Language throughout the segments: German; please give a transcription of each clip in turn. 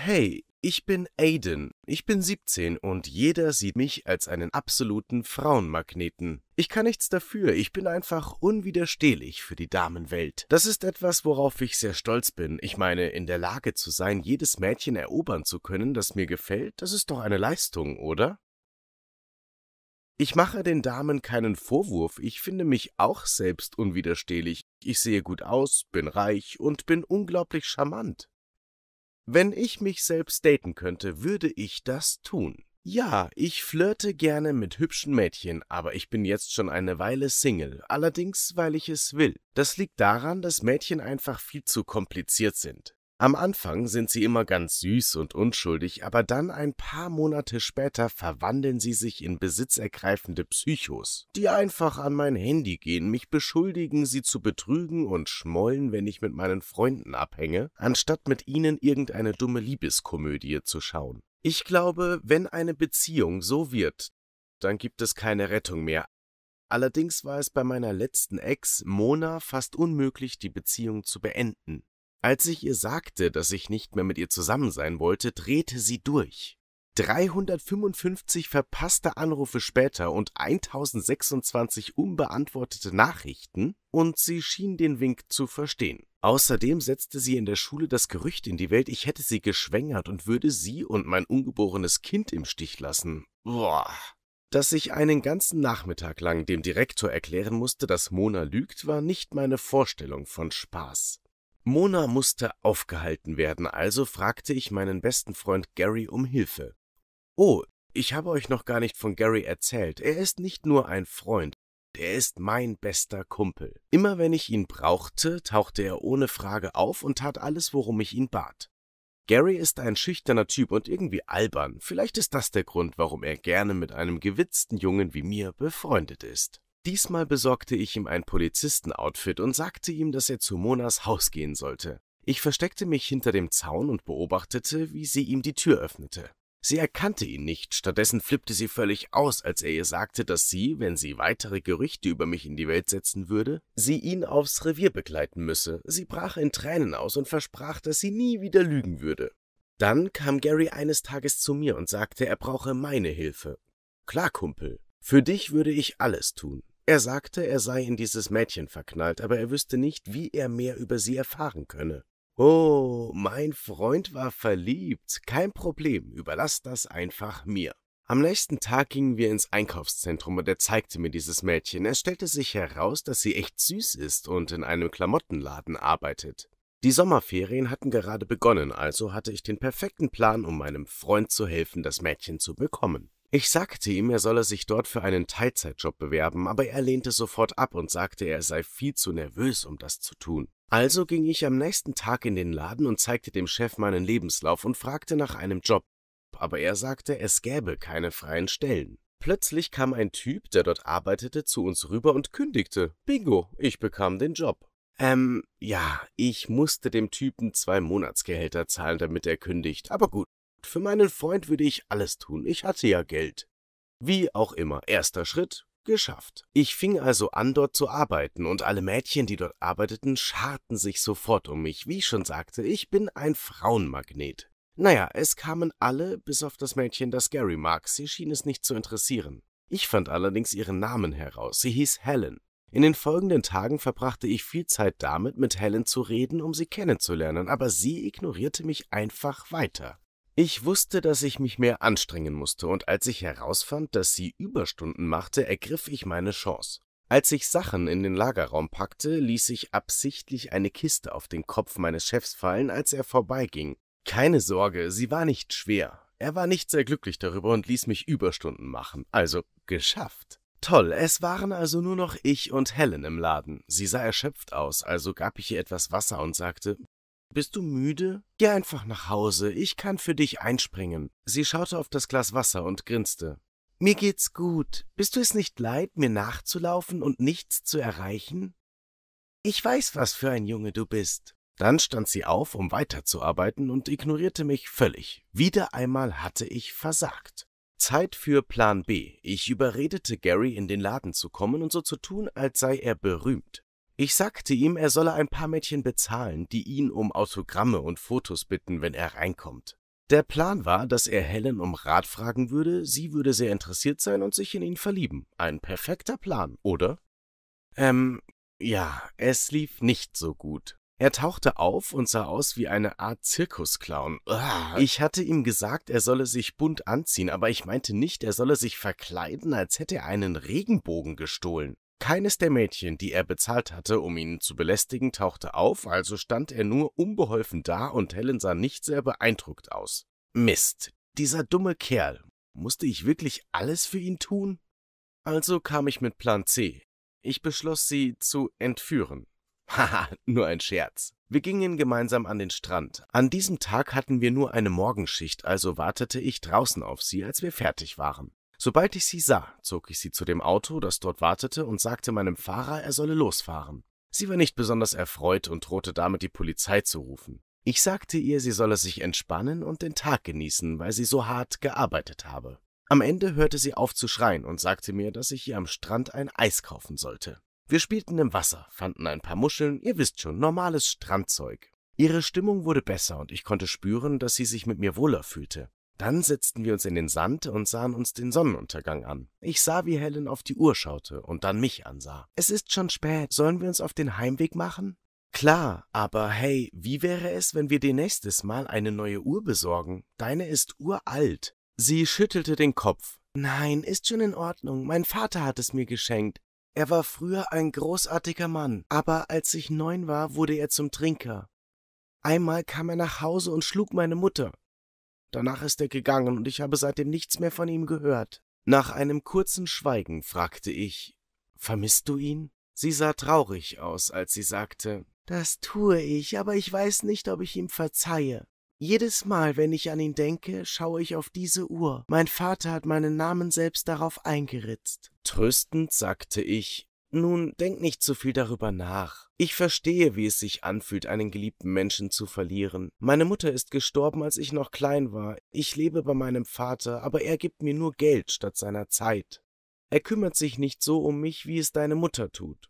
Hey, ich bin Aiden, ich bin 17 und jeder sieht mich als einen absoluten Frauenmagneten. Ich kann nichts dafür, ich bin einfach unwiderstehlich für die Damenwelt. Das ist etwas, worauf ich sehr stolz bin. Ich meine, in der Lage zu sein, jedes Mädchen erobern zu können, das mir gefällt, das ist doch eine Leistung, oder? Ich mache den Damen keinen Vorwurf, ich finde mich auch selbst unwiderstehlich. Ich sehe gut aus, bin reich und bin unglaublich charmant. Wenn ich mich selbst daten könnte, würde ich das tun. Ja, ich flirte gerne mit hübschen Mädchen, aber ich bin jetzt schon eine Weile Single, allerdings weil ich es will. Das liegt daran, dass Mädchen einfach viel zu kompliziert sind. Am Anfang sind sie immer ganz süß und unschuldig, aber dann ein paar Monate später verwandeln sie sich in besitzergreifende Psychos, die einfach an mein Handy gehen, mich beschuldigen, sie zu betrügen und schmollen, wenn ich mit meinen Freunden abhänge, anstatt mit ihnen irgendeine dumme Liebeskomödie zu schauen. Ich glaube, wenn eine Beziehung so wird, dann gibt es keine Rettung mehr, Allerdings war es bei meiner letzten Ex, Mona, fast unmöglich, die Beziehung zu beenden. Als ich ihr sagte, dass ich nicht mehr mit ihr zusammen sein wollte, drehte sie durch. 355 verpasste Anrufe später und 1026 unbeantwortete Nachrichten und sie schien den Wink zu verstehen. Außerdem setzte sie in der Schule das Gerücht in die Welt, ich hätte sie geschwängert und würde sie und mein ungeborenes Kind im Stich lassen. Boah. Dass ich einen ganzen Nachmittag lang dem Direktor erklären musste, dass Mona lügt, war nicht meine Vorstellung von Spaß. Mona musste aufgehalten werden, also fragte ich meinen besten Freund Gary um Hilfe. Oh, ich habe euch noch gar nicht von Gary erzählt. Er ist nicht nur ein Freund, er ist mein bester Kumpel. Immer wenn ich ihn brauchte, tauchte er ohne Frage auf und tat alles, worum ich ihn bat. Gary ist ein schüchterner Typ und irgendwie albern. Vielleicht ist das der Grund, warum er gerne mit einem gewitzten Jungen wie mir befreundet ist. Diesmal besorgte ich ihm ein Polizistenoutfit und sagte ihm, dass er zu Monas Haus gehen sollte. Ich versteckte mich hinter dem Zaun und beobachtete, wie sie ihm die Tür öffnete. Sie erkannte ihn nicht, stattdessen flippte sie völlig aus, als er ihr sagte, dass sie, wenn sie weitere Gerüchte über mich in die Welt setzen würde, sie ihn aufs Revier begleiten müsse. Sie brach in Tränen aus und versprach, dass sie nie wieder lügen würde. Dann kam Gary eines Tages zu mir und sagte, er brauche meine Hilfe. Klar, Kumpel, für dich würde ich alles tun. Er sagte, er sei in dieses Mädchen verknallt, aber er wüsste nicht, wie er mehr über sie erfahren könne. Oh, mein Freund war verliebt. Kein Problem, überlass das einfach mir. Am nächsten Tag gingen wir ins Einkaufszentrum und er zeigte mir dieses Mädchen. Es stellte sich heraus, dass sie echt süß ist und in einem Klamottenladen arbeitet. Die Sommerferien hatten gerade begonnen, also hatte ich den perfekten Plan, um meinem Freund zu helfen, das Mädchen zu bekommen. Ich sagte ihm, er solle sich dort für einen Teilzeitjob bewerben, aber er lehnte sofort ab und sagte, er sei viel zu nervös, um das zu tun. Also ging ich am nächsten Tag in den Laden und zeigte dem Chef meinen Lebenslauf und fragte nach einem Job, aber er sagte, es gäbe keine freien Stellen. Plötzlich kam ein Typ, der dort arbeitete, zu uns rüber und kündigte. Bingo, ich bekam den Job. Ähm, ja, ich musste dem Typen zwei Monatsgehälter zahlen, damit er kündigt, aber gut. Für meinen Freund würde ich alles tun, ich hatte ja Geld. Wie auch immer, erster Schritt, geschafft. Ich fing also an, dort zu arbeiten, und alle Mädchen, die dort arbeiteten, scharten sich sofort um mich. Wie ich schon sagte, ich bin ein Frauenmagnet. Naja, es kamen alle, bis auf das Mädchen, das Gary mag. Sie schien es nicht zu interessieren. Ich fand allerdings ihren Namen heraus. Sie hieß Helen. In den folgenden Tagen verbrachte ich viel Zeit damit, mit Helen zu reden, um sie kennenzulernen, aber sie ignorierte mich einfach weiter. Ich wusste, dass ich mich mehr anstrengen musste, und als ich herausfand, dass sie Überstunden machte, ergriff ich meine Chance. Als ich Sachen in den Lagerraum packte, ließ ich absichtlich eine Kiste auf den Kopf meines Chefs fallen, als er vorbeiging. Keine Sorge, sie war nicht schwer. Er war nicht sehr glücklich darüber und ließ mich Überstunden machen, also geschafft. Toll, es waren also nur noch ich und Helen im Laden. Sie sah erschöpft aus, also gab ich ihr etwas Wasser und sagte bist du müde? Geh einfach nach Hause, ich kann für dich einspringen. Sie schaute auf das Glas Wasser und grinste. Mir geht's gut. Bist du es nicht leid, mir nachzulaufen und nichts zu erreichen? Ich weiß, was für ein Junge du bist. Dann stand sie auf, um weiterzuarbeiten und ignorierte mich völlig. Wieder einmal hatte ich versagt. Zeit für Plan B. Ich überredete Gary, in den Laden zu kommen und so zu tun, als sei er berühmt. Ich sagte ihm, er solle ein paar Mädchen bezahlen, die ihn um Autogramme und Fotos bitten, wenn er reinkommt. Der Plan war, dass er Helen um Rat fragen würde, sie würde sehr interessiert sein und sich in ihn verlieben. Ein perfekter Plan, oder? Ähm, ja, es lief nicht so gut. Er tauchte auf und sah aus wie eine Art Zirkusclown. Ich hatte ihm gesagt, er solle sich bunt anziehen, aber ich meinte nicht, er solle sich verkleiden, als hätte er einen Regenbogen gestohlen. Keines der Mädchen, die er bezahlt hatte, um ihn zu belästigen, tauchte auf, also stand er nur unbeholfen da und Helen sah nicht sehr beeindruckt aus. Mist, dieser dumme Kerl. Musste ich wirklich alles für ihn tun? Also kam ich mit Plan C. Ich beschloss, sie zu entführen. Haha, nur ein Scherz. Wir gingen gemeinsam an den Strand. An diesem Tag hatten wir nur eine Morgenschicht, also wartete ich draußen auf sie, als wir fertig waren. Sobald ich sie sah, zog ich sie zu dem Auto, das dort wartete, und sagte meinem Fahrer, er solle losfahren. Sie war nicht besonders erfreut und drohte damit, die Polizei zu rufen. Ich sagte ihr, sie solle sich entspannen und den Tag genießen, weil sie so hart gearbeitet habe. Am Ende hörte sie auf zu schreien und sagte mir, dass ich ihr am Strand ein Eis kaufen sollte. Wir spielten im Wasser, fanden ein paar Muscheln, ihr wisst schon, normales Strandzeug. Ihre Stimmung wurde besser und ich konnte spüren, dass sie sich mit mir wohler fühlte. Dann setzten wir uns in den Sand und sahen uns den Sonnenuntergang an. Ich sah, wie Helen auf die Uhr schaute und dann mich ansah. Es ist schon spät, sollen wir uns auf den Heimweg machen? Klar, aber hey, wie wäre es, wenn wir dir nächstes Mal eine neue Uhr besorgen? Deine ist uralt. Sie schüttelte den Kopf. Nein, ist schon in Ordnung. Mein Vater hat es mir geschenkt. Er war früher ein großartiger Mann, aber als ich neun war, wurde er zum Trinker. Einmal kam er nach Hause und schlug meine Mutter. Danach ist er gegangen, und ich habe seitdem nichts mehr von ihm gehört. Nach einem kurzen Schweigen fragte ich Vermisst du ihn? Sie sah traurig aus, als sie sagte Das tue ich, aber ich weiß nicht, ob ich ihm verzeihe. Jedes Mal, wenn ich an ihn denke, schaue ich auf diese Uhr. Mein Vater hat meinen Namen selbst darauf eingeritzt. Tröstend sagte ich nun, denk nicht zu viel darüber nach. Ich verstehe, wie es sich anfühlt, einen geliebten Menschen zu verlieren. Meine Mutter ist gestorben, als ich noch klein war. Ich lebe bei meinem Vater, aber er gibt mir nur Geld statt seiner Zeit. Er kümmert sich nicht so um mich, wie es deine Mutter tut.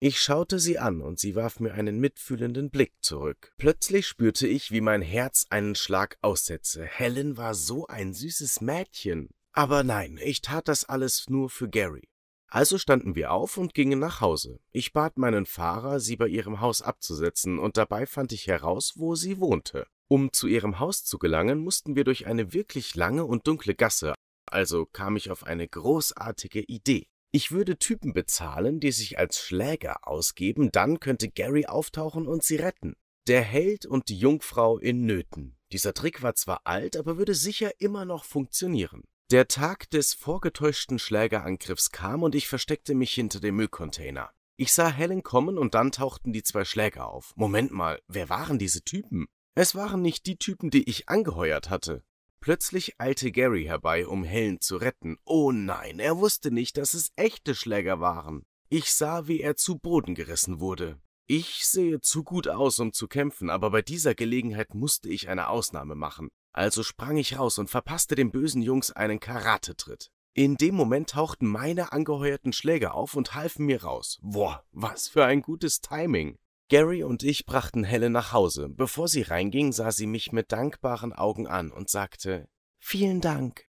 Ich schaute sie an und sie warf mir einen mitfühlenden Blick zurück. Plötzlich spürte ich, wie mein Herz einen Schlag aussetzte. Helen war so ein süßes Mädchen. Aber nein, ich tat das alles nur für Gary. Also standen wir auf und gingen nach Hause. Ich bat meinen Fahrer, sie bei ihrem Haus abzusetzen, und dabei fand ich heraus, wo sie wohnte. Um zu ihrem Haus zu gelangen, mussten wir durch eine wirklich lange und dunkle Gasse, also kam ich auf eine großartige Idee. Ich würde Typen bezahlen, die sich als Schläger ausgeben, dann könnte Gary auftauchen und sie retten. Der Held und die Jungfrau in Nöten. Dieser Trick war zwar alt, aber würde sicher immer noch funktionieren. Der Tag des vorgetäuschten Schlägerangriffs kam und ich versteckte mich hinter dem Müllcontainer. Ich sah Helen kommen und dann tauchten die zwei Schläger auf. Moment mal, wer waren diese Typen? Es waren nicht die Typen, die ich angeheuert hatte. Plötzlich eilte Gary herbei, um Helen zu retten. Oh nein, er wusste nicht, dass es echte Schläger waren. Ich sah, wie er zu Boden gerissen wurde. Ich sehe zu gut aus, um zu kämpfen, aber bei dieser Gelegenheit musste ich eine Ausnahme machen. Also sprang ich raus und verpasste den bösen Jungs einen Karatetritt. In dem Moment tauchten meine angeheuerten Schläger auf und halfen mir raus. Boah, was für ein gutes Timing. Gary und ich brachten Helen nach Hause. Bevor sie reinging, sah sie mich mit dankbaren Augen an und sagte Vielen Dank.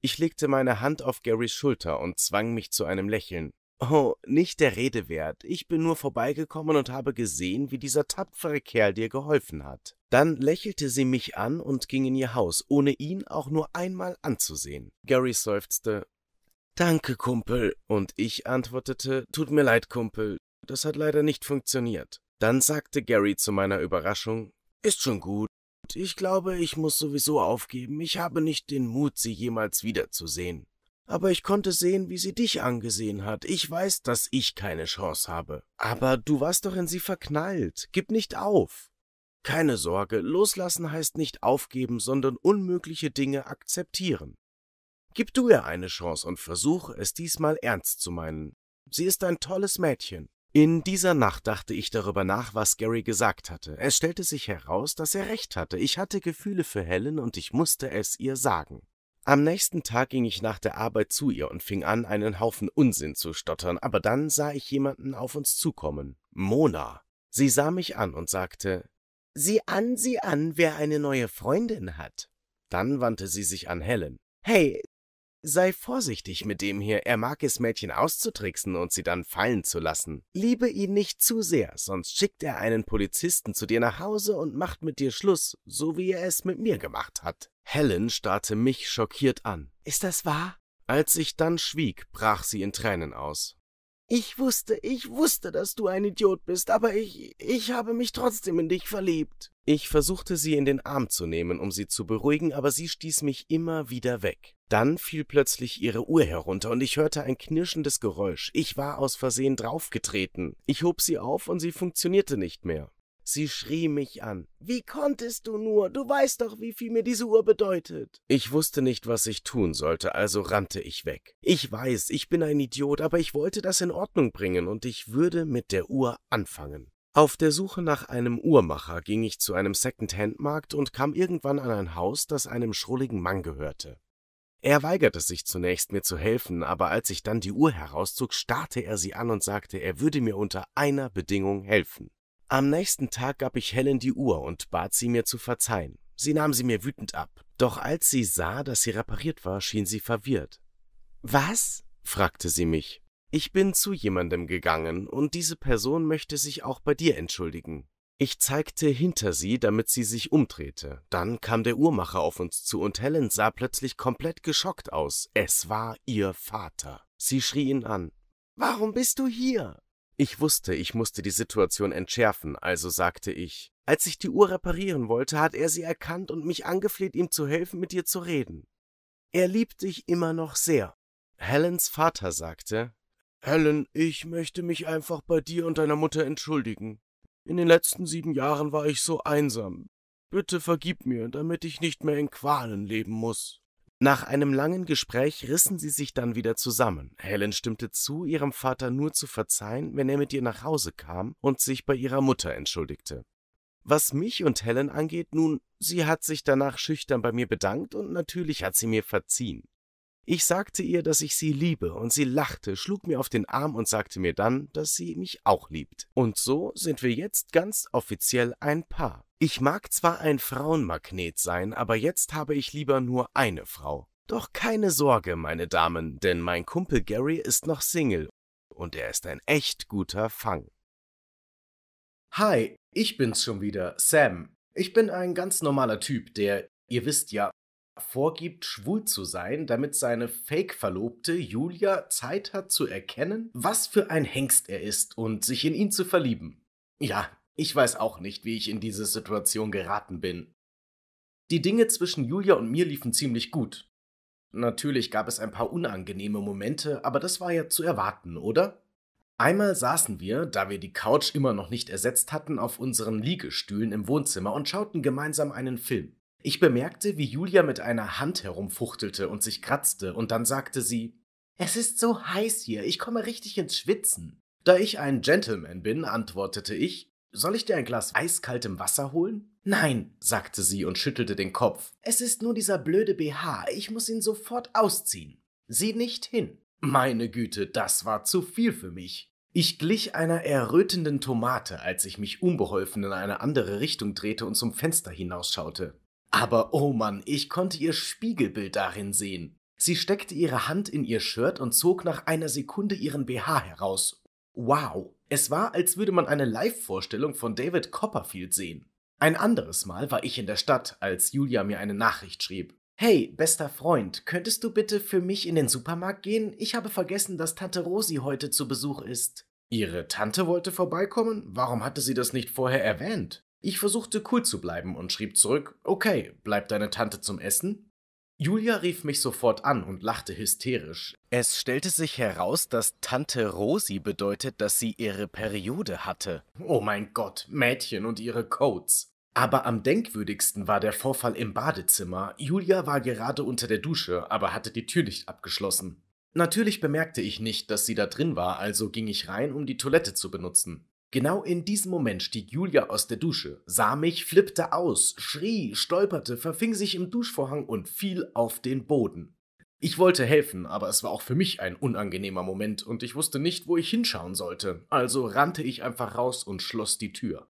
Ich legte meine Hand auf Garys Schulter und zwang mich zu einem Lächeln. Oh, nicht der Rede wert. Ich bin nur vorbeigekommen und habe gesehen, wie dieser tapfere Kerl dir geholfen hat. Dann lächelte sie mich an und ging in ihr Haus, ohne ihn auch nur einmal anzusehen. Gary seufzte. Danke, Kumpel. Und ich antwortete, tut mir leid, Kumpel. Das hat leider nicht funktioniert. Dann sagte Gary zu meiner Überraschung, ist schon gut. Ich glaube, ich muss sowieso aufgeben. Ich habe nicht den Mut, sie jemals wiederzusehen aber ich konnte sehen, wie sie dich angesehen hat. Ich weiß, dass ich keine Chance habe. Aber du warst doch in sie verknallt. Gib nicht auf. Keine Sorge, loslassen heißt nicht aufgeben, sondern unmögliche Dinge akzeptieren. Gib du ihr eine Chance und versuch es diesmal ernst zu meinen. Sie ist ein tolles Mädchen. In dieser Nacht dachte ich darüber nach, was Gary gesagt hatte. Es stellte sich heraus, dass er recht hatte. Ich hatte Gefühle für Helen und ich musste es ihr sagen. Am nächsten Tag ging ich nach der Arbeit zu ihr und fing an, einen Haufen Unsinn zu stottern, aber dann sah ich jemanden auf uns zukommen. Mona. Sie sah mich an und sagte, Sieh an, sieh an, wer eine neue Freundin hat. Dann wandte sie sich an Helen. Hey, Sei vorsichtig mit dem hier, er mag es, Mädchen auszutricksen und sie dann fallen zu lassen. Liebe ihn nicht zu sehr, sonst schickt er einen Polizisten zu dir nach Hause und macht mit dir Schluss, so wie er es mit mir gemacht hat. Helen starrte mich schockiert an. Ist das wahr? Als ich dann schwieg, brach sie in Tränen aus. Ich wusste, ich wusste, dass du ein Idiot bist, aber ich, ich habe mich trotzdem in dich verliebt. Ich versuchte sie in den Arm zu nehmen, um sie zu beruhigen, aber sie stieß mich immer wieder weg. Dann fiel plötzlich ihre Uhr herunter und ich hörte ein knirschendes Geräusch. Ich war aus Versehen draufgetreten. Ich hob sie auf und sie funktionierte nicht mehr. Sie schrie mich an. Wie konntest du nur? Du weißt doch, wie viel mir diese Uhr bedeutet. Ich wusste nicht, was ich tun sollte, also rannte ich weg. Ich weiß, ich bin ein Idiot, aber ich wollte das in Ordnung bringen und ich würde mit der Uhr anfangen. Auf der Suche nach einem Uhrmacher ging ich zu einem Second-Hand-Markt und kam irgendwann an ein Haus, das einem schrulligen Mann gehörte. Er weigerte sich zunächst, mir zu helfen, aber als ich dann die Uhr herauszog, starrte er sie an und sagte, er würde mir unter einer Bedingung helfen. Am nächsten Tag gab ich Helen die Uhr und bat sie mir zu verzeihen. Sie nahm sie mir wütend ab. Doch als sie sah, dass sie repariert war, schien sie verwirrt. Was? fragte sie mich. Ich bin zu jemandem gegangen, und diese Person möchte sich auch bei dir entschuldigen. Ich zeigte hinter sie, damit sie sich umdrehte. Dann kam der Uhrmacher auf uns zu und Helen sah plötzlich komplett geschockt aus. Es war ihr Vater. Sie schrie ihn an. Warum bist du hier? Ich wusste, ich musste die Situation entschärfen, also sagte ich. Als ich die Uhr reparieren wollte, hat er sie erkannt und mich angefleht, ihm zu helfen, mit ihr zu reden. Er liebt dich immer noch sehr. Helens Vater sagte, Helen, ich möchte mich einfach bei dir und deiner Mutter entschuldigen. In den letzten sieben Jahren war ich so einsam. Bitte vergib mir, damit ich nicht mehr in Qualen leben muss. Nach einem langen Gespräch rissen sie sich dann wieder zusammen. Helen stimmte zu, ihrem Vater nur zu verzeihen, wenn er mit ihr nach Hause kam und sich bei ihrer Mutter entschuldigte. Was mich und Helen angeht, nun, sie hat sich danach schüchtern bei mir bedankt und natürlich hat sie mir verziehen. Ich sagte ihr, dass ich sie liebe, und sie lachte, schlug mir auf den Arm und sagte mir dann, dass sie mich auch liebt. Und so sind wir jetzt ganz offiziell ein Paar. Ich mag zwar ein Frauenmagnet sein, aber jetzt habe ich lieber nur eine Frau. Doch keine Sorge, meine Damen, denn mein Kumpel Gary ist noch Single und er ist ein echt guter Fang. Hi, ich bin's schon wieder, Sam. Ich bin ein ganz normaler Typ, der, ihr wisst ja, vorgibt, schwul zu sein, damit seine Fake-Verlobte Julia Zeit hat zu erkennen, was für ein Hengst er ist und sich in ihn zu verlieben. Ja, ich weiß auch nicht, wie ich in diese Situation geraten bin. Die Dinge zwischen Julia und mir liefen ziemlich gut. Natürlich gab es ein paar unangenehme Momente, aber das war ja zu erwarten, oder? Einmal saßen wir, da wir die Couch immer noch nicht ersetzt hatten, auf unseren Liegestühlen im Wohnzimmer und schauten gemeinsam einen Film. Ich bemerkte, wie Julia mit einer Hand herumfuchtelte und sich kratzte, und dann sagte sie Es ist so heiß hier, ich komme richtig ins Schwitzen. Da ich ein Gentleman bin, antwortete ich soll ich dir ein Glas eiskaltem Wasser holen? Nein, sagte sie und schüttelte den Kopf. Es ist nur dieser blöde BH, ich muss ihn sofort ausziehen. Sieh nicht hin. Meine Güte, das war zu viel für mich. Ich glich einer errötenden Tomate, als ich mich unbeholfen in eine andere Richtung drehte und zum Fenster hinausschaute. Aber oh Mann, ich konnte ihr Spiegelbild darin sehen. Sie steckte ihre Hand in ihr Shirt und zog nach einer Sekunde ihren BH heraus. Wow, es war, als würde man eine Live-Vorstellung von David Copperfield sehen. Ein anderes Mal war ich in der Stadt, als Julia mir eine Nachricht schrieb. Hey, bester Freund, könntest du bitte für mich in den Supermarkt gehen? Ich habe vergessen, dass Tante Rosi heute zu Besuch ist. Ihre Tante wollte vorbeikommen? Warum hatte sie das nicht vorher erwähnt? Ich versuchte cool zu bleiben und schrieb zurück, okay, bleibt deine Tante zum Essen? Julia rief mich sofort an und lachte hysterisch. Es stellte sich heraus, dass Tante Rosi bedeutet, dass sie ihre Periode hatte. Oh mein Gott, Mädchen und ihre Codes. Aber am denkwürdigsten war der Vorfall im Badezimmer. Julia war gerade unter der Dusche, aber hatte die Tür nicht abgeschlossen. Natürlich bemerkte ich nicht, dass sie da drin war, also ging ich rein, um die Toilette zu benutzen. Genau in diesem Moment stieg Julia aus der Dusche, sah mich, flippte aus, schrie, stolperte, verfing sich im Duschvorhang und fiel auf den Boden. Ich wollte helfen, aber es war auch für mich ein unangenehmer Moment und ich wusste nicht, wo ich hinschauen sollte, also rannte ich einfach raus und schloss die Tür.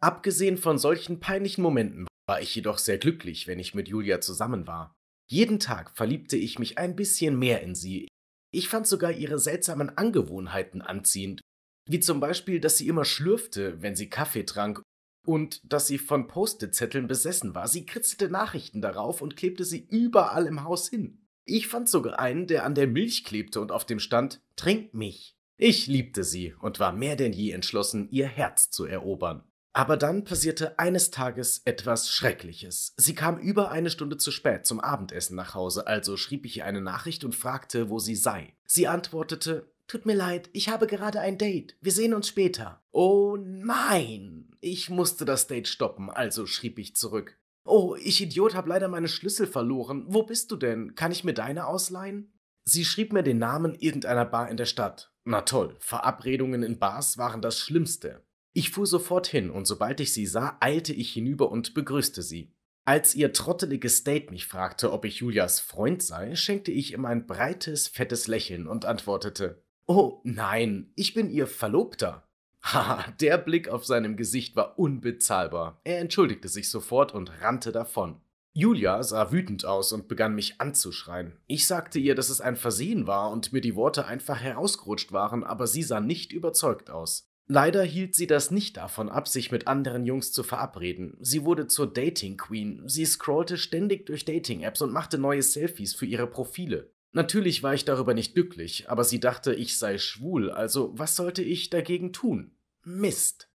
Abgesehen von solchen peinlichen Momenten war ich jedoch sehr glücklich, wenn ich mit Julia zusammen war. Jeden Tag verliebte ich mich ein bisschen mehr in sie. Ich fand sogar ihre seltsamen Angewohnheiten anziehend, wie zum Beispiel, dass sie immer schlürfte, wenn sie Kaffee trank und dass sie von Post-it-Zetteln besessen war. Sie kritzelte Nachrichten darauf und klebte sie überall im Haus hin. Ich fand sogar einen, der an der Milch klebte und auf dem stand Trink mich. Ich liebte sie und war mehr denn je entschlossen, ihr Herz zu erobern. Aber dann passierte eines Tages etwas Schreckliches. Sie kam über eine Stunde zu spät zum Abendessen nach Hause, also schrieb ich ihr eine Nachricht und fragte, wo sie sei. Sie antwortete, Tut mir leid, ich habe gerade ein Date. Wir sehen uns später. Oh nein! Ich musste das Date stoppen, also schrieb ich zurück. Oh, ich Idiot hab leider meine Schlüssel verloren. Wo bist du denn? Kann ich mir deine ausleihen? Sie schrieb mir den Namen irgendeiner Bar in der Stadt. Na toll, Verabredungen in Bars waren das Schlimmste. Ich fuhr sofort hin und sobald ich sie sah, eilte ich hinüber und begrüßte sie. Als ihr trotteliges Date mich fragte, ob ich Julias Freund sei, schenkte ich ihm ein breites, fettes Lächeln und antwortete: Oh nein, ich bin ihr Verlobter. Haha, der Blick auf seinem Gesicht war unbezahlbar. Er entschuldigte sich sofort und rannte davon. Julia sah wütend aus und begann mich anzuschreien. Ich sagte ihr, dass es ein Versehen war und mir die Worte einfach herausgerutscht waren, aber sie sah nicht überzeugt aus. Leider hielt sie das nicht davon ab, sich mit anderen Jungs zu verabreden. Sie wurde zur Dating Queen. Sie scrollte ständig durch Dating-Apps und machte neue Selfies für ihre Profile. Natürlich war ich darüber nicht glücklich, aber sie dachte, ich sei schwul, also was sollte ich dagegen tun? Mist.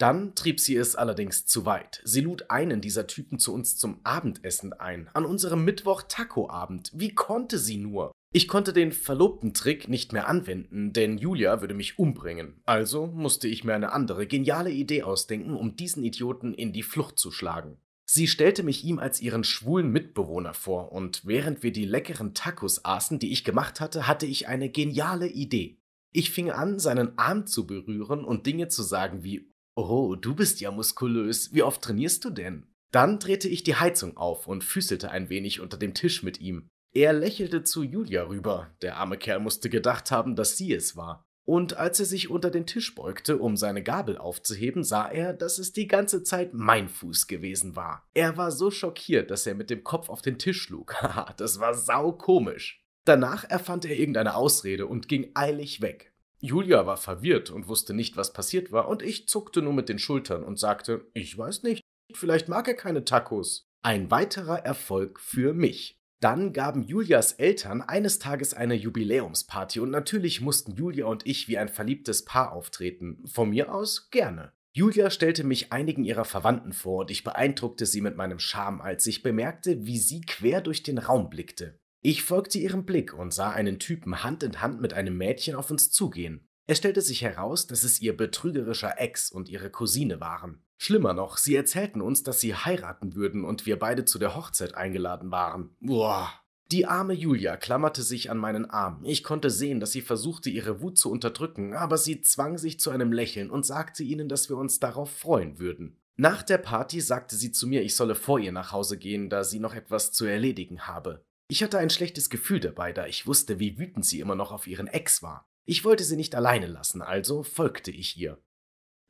Dann trieb sie es allerdings zu weit. Sie lud einen dieser Typen zu uns zum Abendessen ein, an unserem Mittwoch-Taco-Abend. Wie konnte sie nur? Ich konnte den verlobten Trick nicht mehr anwenden, denn Julia würde mich umbringen. Also musste ich mir eine andere geniale Idee ausdenken, um diesen Idioten in die Flucht zu schlagen. Sie stellte mich ihm als ihren schwulen Mitbewohner vor, und während wir die leckeren Tacos aßen, die ich gemacht hatte, hatte ich eine geniale Idee. Ich fing an, seinen Arm zu berühren und Dinge zu sagen wie Oh, du bist ja muskulös, wie oft trainierst du denn? Dann drehte ich die Heizung auf und füßelte ein wenig unter dem Tisch mit ihm. Er lächelte zu Julia rüber, der arme Kerl musste gedacht haben, dass sie es war und als er sich unter den Tisch beugte, um seine Gabel aufzuheben, sah er, dass es die ganze Zeit mein Fuß gewesen war. Er war so schockiert, dass er mit dem Kopf auf den Tisch schlug. Haha, das war saukomisch. Danach erfand er irgendeine Ausrede und ging eilig weg. Julia war verwirrt und wusste nicht, was passiert war, und ich zuckte nur mit den Schultern und sagte, ich weiß nicht, vielleicht mag er keine Tacos. Ein weiterer Erfolg für mich. Dann gaben Julias Eltern eines Tages eine Jubiläumsparty und natürlich mussten Julia und ich wie ein verliebtes Paar auftreten. Von mir aus gerne. Julia stellte mich einigen ihrer Verwandten vor und ich beeindruckte sie mit meinem Charme, als ich bemerkte, wie sie quer durch den Raum blickte. Ich folgte ihrem Blick und sah einen Typen Hand in Hand mit einem Mädchen auf uns zugehen. Es stellte sich heraus, dass es ihr betrügerischer Ex und ihre Cousine waren. Schlimmer noch, sie erzählten uns, dass sie heiraten würden und wir beide zu der Hochzeit eingeladen waren. Boah. Die arme Julia klammerte sich an meinen Arm. Ich konnte sehen, dass sie versuchte, ihre Wut zu unterdrücken, aber sie zwang sich zu einem Lächeln und sagte ihnen, dass wir uns darauf freuen würden. Nach der Party sagte sie zu mir, ich solle vor ihr nach Hause gehen, da sie noch etwas zu erledigen habe. Ich hatte ein schlechtes Gefühl dabei, da ich wusste, wie wütend sie immer noch auf ihren Ex war. Ich wollte sie nicht alleine lassen, also folgte ich ihr.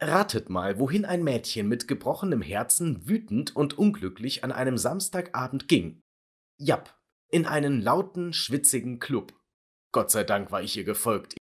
Ratet mal, wohin ein Mädchen mit gebrochenem Herzen wütend und unglücklich an einem Samstagabend ging. Jap, in einen lauten, schwitzigen Club. Gott sei Dank war ich ihr gefolgt.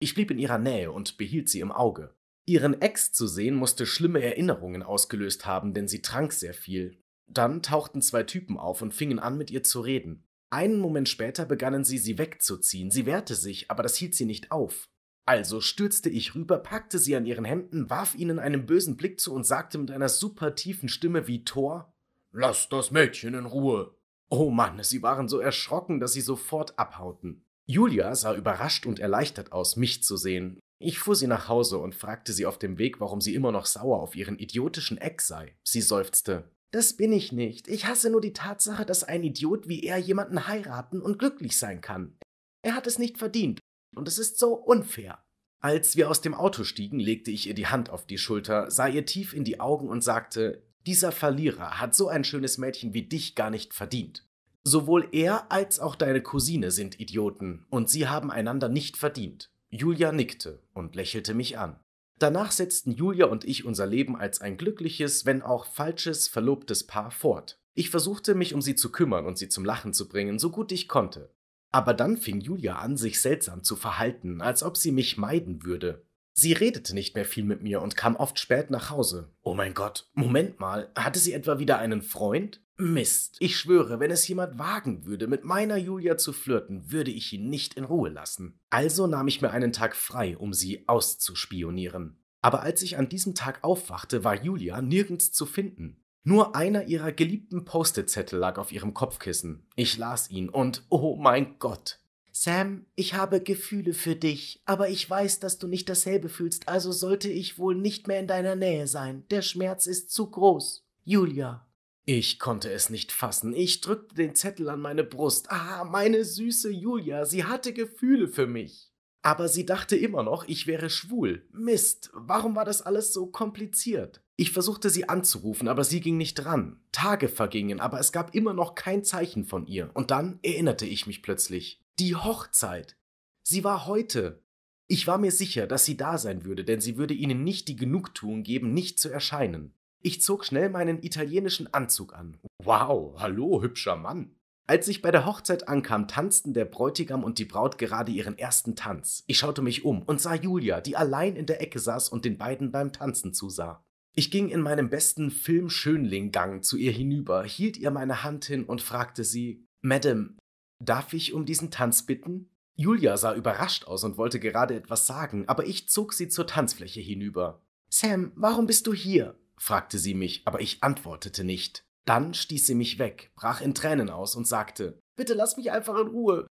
Ich blieb in ihrer Nähe und behielt sie im Auge. Ihren Ex zu sehen musste schlimme Erinnerungen ausgelöst haben, denn sie trank sehr viel. Dann tauchten zwei Typen auf und fingen an, mit ihr zu reden. Einen Moment später begannen sie, sie wegzuziehen. Sie wehrte sich, aber das hielt sie nicht auf. Also stürzte ich rüber, packte sie an ihren Hemden, warf ihnen einen bösen Blick zu und sagte mit einer super tiefen Stimme wie Thor: Lass das Mädchen in Ruhe! Oh Mann, sie waren so erschrocken, dass sie sofort abhauten. Julia sah überrascht und erleichtert aus, mich zu sehen. Ich fuhr sie nach Hause und fragte sie auf dem Weg, warum sie immer noch sauer auf ihren idiotischen Eck sei. Sie seufzte. Das bin ich nicht. Ich hasse nur die Tatsache, dass ein Idiot wie er jemanden heiraten und glücklich sein kann. Er hat es nicht verdient, und es ist so unfair. Als wir aus dem Auto stiegen, legte ich ihr die Hand auf die Schulter, sah ihr tief in die Augen und sagte, dieser Verlierer hat so ein schönes Mädchen wie dich gar nicht verdient. Sowohl er als auch deine Cousine sind Idioten, und sie haben einander nicht verdient. Julia nickte und lächelte mich an. Danach setzten Julia und ich unser Leben als ein glückliches, wenn auch falsches, verlobtes Paar fort. Ich versuchte mich um sie zu kümmern und sie zum Lachen zu bringen, so gut ich konnte. Aber dann fing Julia an, sich seltsam zu verhalten, als ob sie mich meiden würde. Sie redete nicht mehr viel mit mir und kam oft spät nach Hause. Oh mein Gott, Moment mal, hatte sie etwa wieder einen Freund? Mist, ich schwöre, wenn es jemand wagen würde, mit meiner Julia zu flirten, würde ich ihn nicht in Ruhe lassen. Also nahm ich mir einen Tag frei, um sie auszuspionieren. Aber als ich an diesem Tag aufwachte, war Julia nirgends zu finden. Nur einer ihrer geliebten Post-it-Zettel lag auf ihrem Kopfkissen. Ich las ihn und oh mein Gott. Sam, ich habe Gefühle für dich, aber ich weiß, dass du nicht dasselbe fühlst, also sollte ich wohl nicht mehr in deiner Nähe sein. Der Schmerz ist zu groß. Julia. Ich konnte es nicht fassen. Ich drückte den Zettel an meine Brust. Ah, meine süße Julia, sie hatte Gefühle für mich. Aber sie dachte immer noch, ich wäre schwul. Mist, warum war das alles so kompliziert? Ich versuchte sie anzurufen, aber sie ging nicht dran. Tage vergingen, aber es gab immer noch kein Zeichen von ihr. Und dann erinnerte ich mich plötzlich. Die Hochzeit. Sie war heute. Ich war mir sicher, dass sie da sein würde, denn sie würde ihnen nicht die Genugtuung geben, nicht zu erscheinen. Ich zog schnell meinen italienischen Anzug an. Wow, hallo, hübscher Mann. Als ich bei der Hochzeit ankam, tanzten der Bräutigam und die Braut gerade ihren ersten Tanz. Ich schaute mich um und sah Julia, die allein in der Ecke saß und den beiden beim Tanzen zusah. Ich ging in meinem besten Filmschönling-Gang zu ihr hinüber, hielt ihr meine Hand hin und fragte sie, Madame, darf ich um diesen Tanz bitten? Julia sah überrascht aus und wollte gerade etwas sagen, aber ich zog sie zur Tanzfläche hinüber. Sam, warum bist du hier? fragte sie mich, aber ich antwortete nicht. Dann stieß sie mich weg, brach in Tränen aus und sagte, Bitte lass mich einfach in Ruhe.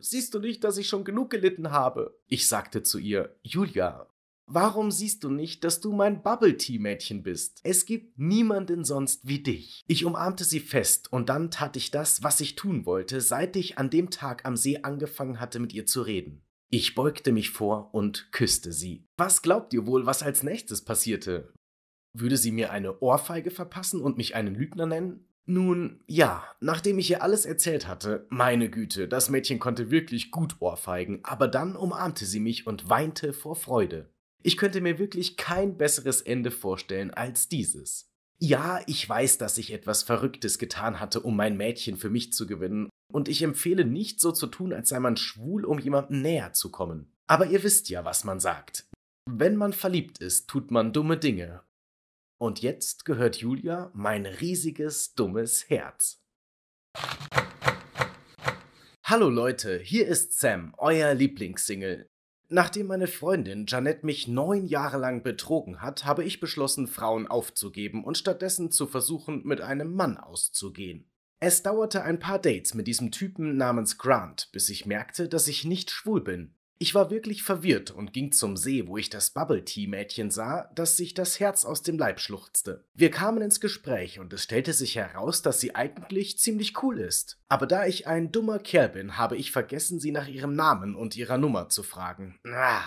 Siehst du nicht, dass ich schon genug gelitten habe? Ich sagte zu ihr, Julia, Warum siehst du nicht, dass du mein Bubble Tea Mädchen bist? Es gibt niemanden sonst wie dich. Ich umarmte sie fest und dann tat ich das, was ich tun wollte, seit ich an dem Tag am See angefangen hatte, mit ihr zu reden. Ich beugte mich vor und küsste sie. Was glaubt ihr wohl, was als nächstes passierte? Würde sie mir eine Ohrfeige verpassen und mich einen Lügner nennen? Nun, ja, nachdem ich ihr alles erzählt hatte, meine Güte, das Mädchen konnte wirklich gut Ohrfeigen, aber dann umarmte sie mich und weinte vor Freude. Ich könnte mir wirklich kein besseres Ende vorstellen als dieses. Ja, ich weiß, dass ich etwas Verrücktes getan hatte, um mein Mädchen für mich zu gewinnen, und ich empfehle nicht so zu tun, als sei man schwul, um jemandem näher zu kommen. Aber ihr wisst ja, was man sagt. Wenn man verliebt ist, tut man dumme Dinge. Und jetzt gehört Julia mein riesiges, dummes Herz. Hallo Leute, hier ist Sam, euer Lieblingssingle. Nachdem meine Freundin Janet mich neun Jahre lang betrogen hat, habe ich beschlossen, Frauen aufzugeben und stattdessen zu versuchen, mit einem Mann auszugehen. Es dauerte ein paar Dates mit diesem Typen namens Grant, bis ich merkte, dass ich nicht schwul bin. Ich war wirklich verwirrt und ging zum See, wo ich das Bubble-Tea-Mädchen sah, das sich das Herz aus dem Leib schluchzte. Wir kamen ins Gespräch und es stellte sich heraus, dass sie eigentlich ziemlich cool ist. Aber da ich ein dummer Kerl bin, habe ich vergessen, sie nach ihrem Namen und ihrer Nummer zu fragen. Ah.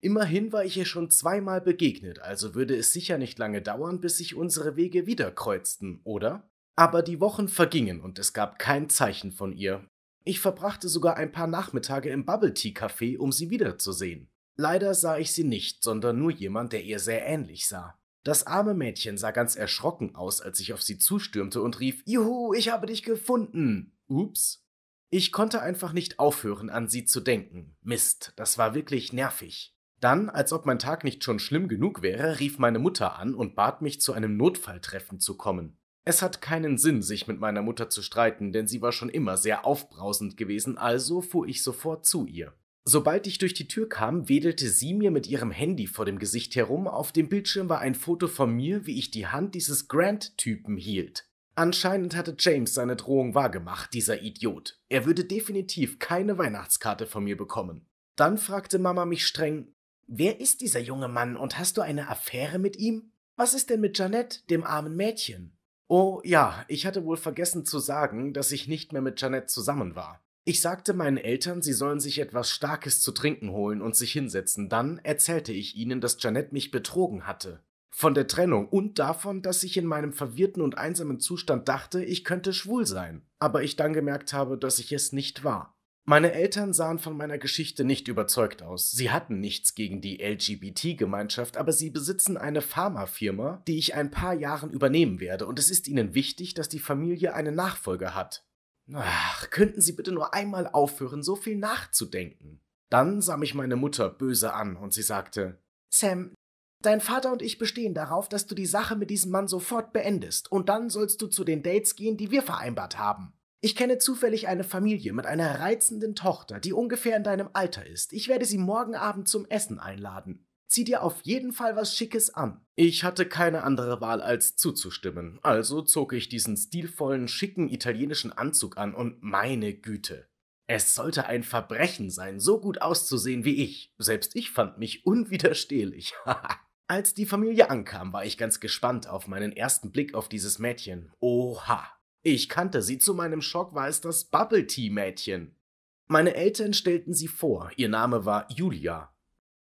Immerhin war ich ihr schon zweimal begegnet, also würde es sicher nicht lange dauern, bis sich unsere Wege wieder kreuzten, oder? Aber die Wochen vergingen und es gab kein Zeichen von ihr. Ich verbrachte sogar ein paar Nachmittage im Bubble Tea Café, um sie wiederzusehen. Leider sah ich sie nicht, sondern nur jemand, der ihr sehr ähnlich sah. Das arme Mädchen sah ganz erschrocken aus, als ich auf sie zustürmte und rief: Juhu, ich habe dich gefunden! Ups. Ich konnte einfach nicht aufhören, an sie zu denken. Mist, das war wirklich nervig. Dann, als ob mein Tag nicht schon schlimm genug wäre, rief meine Mutter an und bat mich, zu einem Notfalltreffen zu kommen. Es hat keinen Sinn, sich mit meiner Mutter zu streiten, denn sie war schon immer sehr aufbrausend gewesen, also fuhr ich sofort zu ihr. Sobald ich durch die Tür kam, wedelte sie mir mit ihrem Handy vor dem Gesicht herum. Auf dem Bildschirm war ein Foto von mir, wie ich die Hand dieses Grant-Typen hielt. Anscheinend hatte James seine Drohung wahrgemacht, dieser Idiot. Er würde definitiv keine Weihnachtskarte von mir bekommen. Dann fragte Mama mich streng: Wer ist dieser junge Mann und hast du eine Affäre mit ihm? Was ist denn mit Janette, dem armen Mädchen? Oh ja, ich hatte wohl vergessen zu sagen, dass ich nicht mehr mit Janet zusammen war. Ich sagte meinen Eltern, sie sollen sich etwas Starkes zu trinken holen und sich hinsetzen. Dann erzählte ich ihnen, dass Janet mich betrogen hatte. Von der Trennung und davon, dass ich in meinem verwirrten und einsamen Zustand dachte, ich könnte schwul sein. Aber ich dann gemerkt habe, dass ich es nicht war. Meine Eltern sahen von meiner Geschichte nicht überzeugt aus. Sie hatten nichts gegen die LGBT-Gemeinschaft, aber sie besitzen eine Pharmafirma, die ich ein paar Jahren übernehmen werde, und es ist ihnen wichtig, dass die Familie eine Nachfolge hat. Ach, könnten Sie bitte nur einmal aufhören, so viel nachzudenken. Dann sah mich meine Mutter böse an und sie sagte Sam, dein Vater und ich bestehen darauf, dass du die Sache mit diesem Mann sofort beendest, und dann sollst du zu den Dates gehen, die wir vereinbart haben. Ich kenne zufällig eine Familie mit einer reizenden Tochter, die ungefähr in deinem Alter ist. Ich werde sie morgen Abend zum Essen einladen. Zieh dir auf jeden Fall was Schickes an. Ich hatte keine andere Wahl, als zuzustimmen, also zog ich diesen stilvollen, schicken italienischen Anzug an und meine Güte. Es sollte ein Verbrechen sein, so gut auszusehen wie ich. Selbst ich fand mich unwiderstehlich. Als die Familie ankam, war ich ganz gespannt auf meinen ersten Blick auf dieses Mädchen. Oha, ich kannte sie, zu meinem Schock war es das Bubble Tea Mädchen. Meine Eltern stellten sie vor, ihr Name war Julia.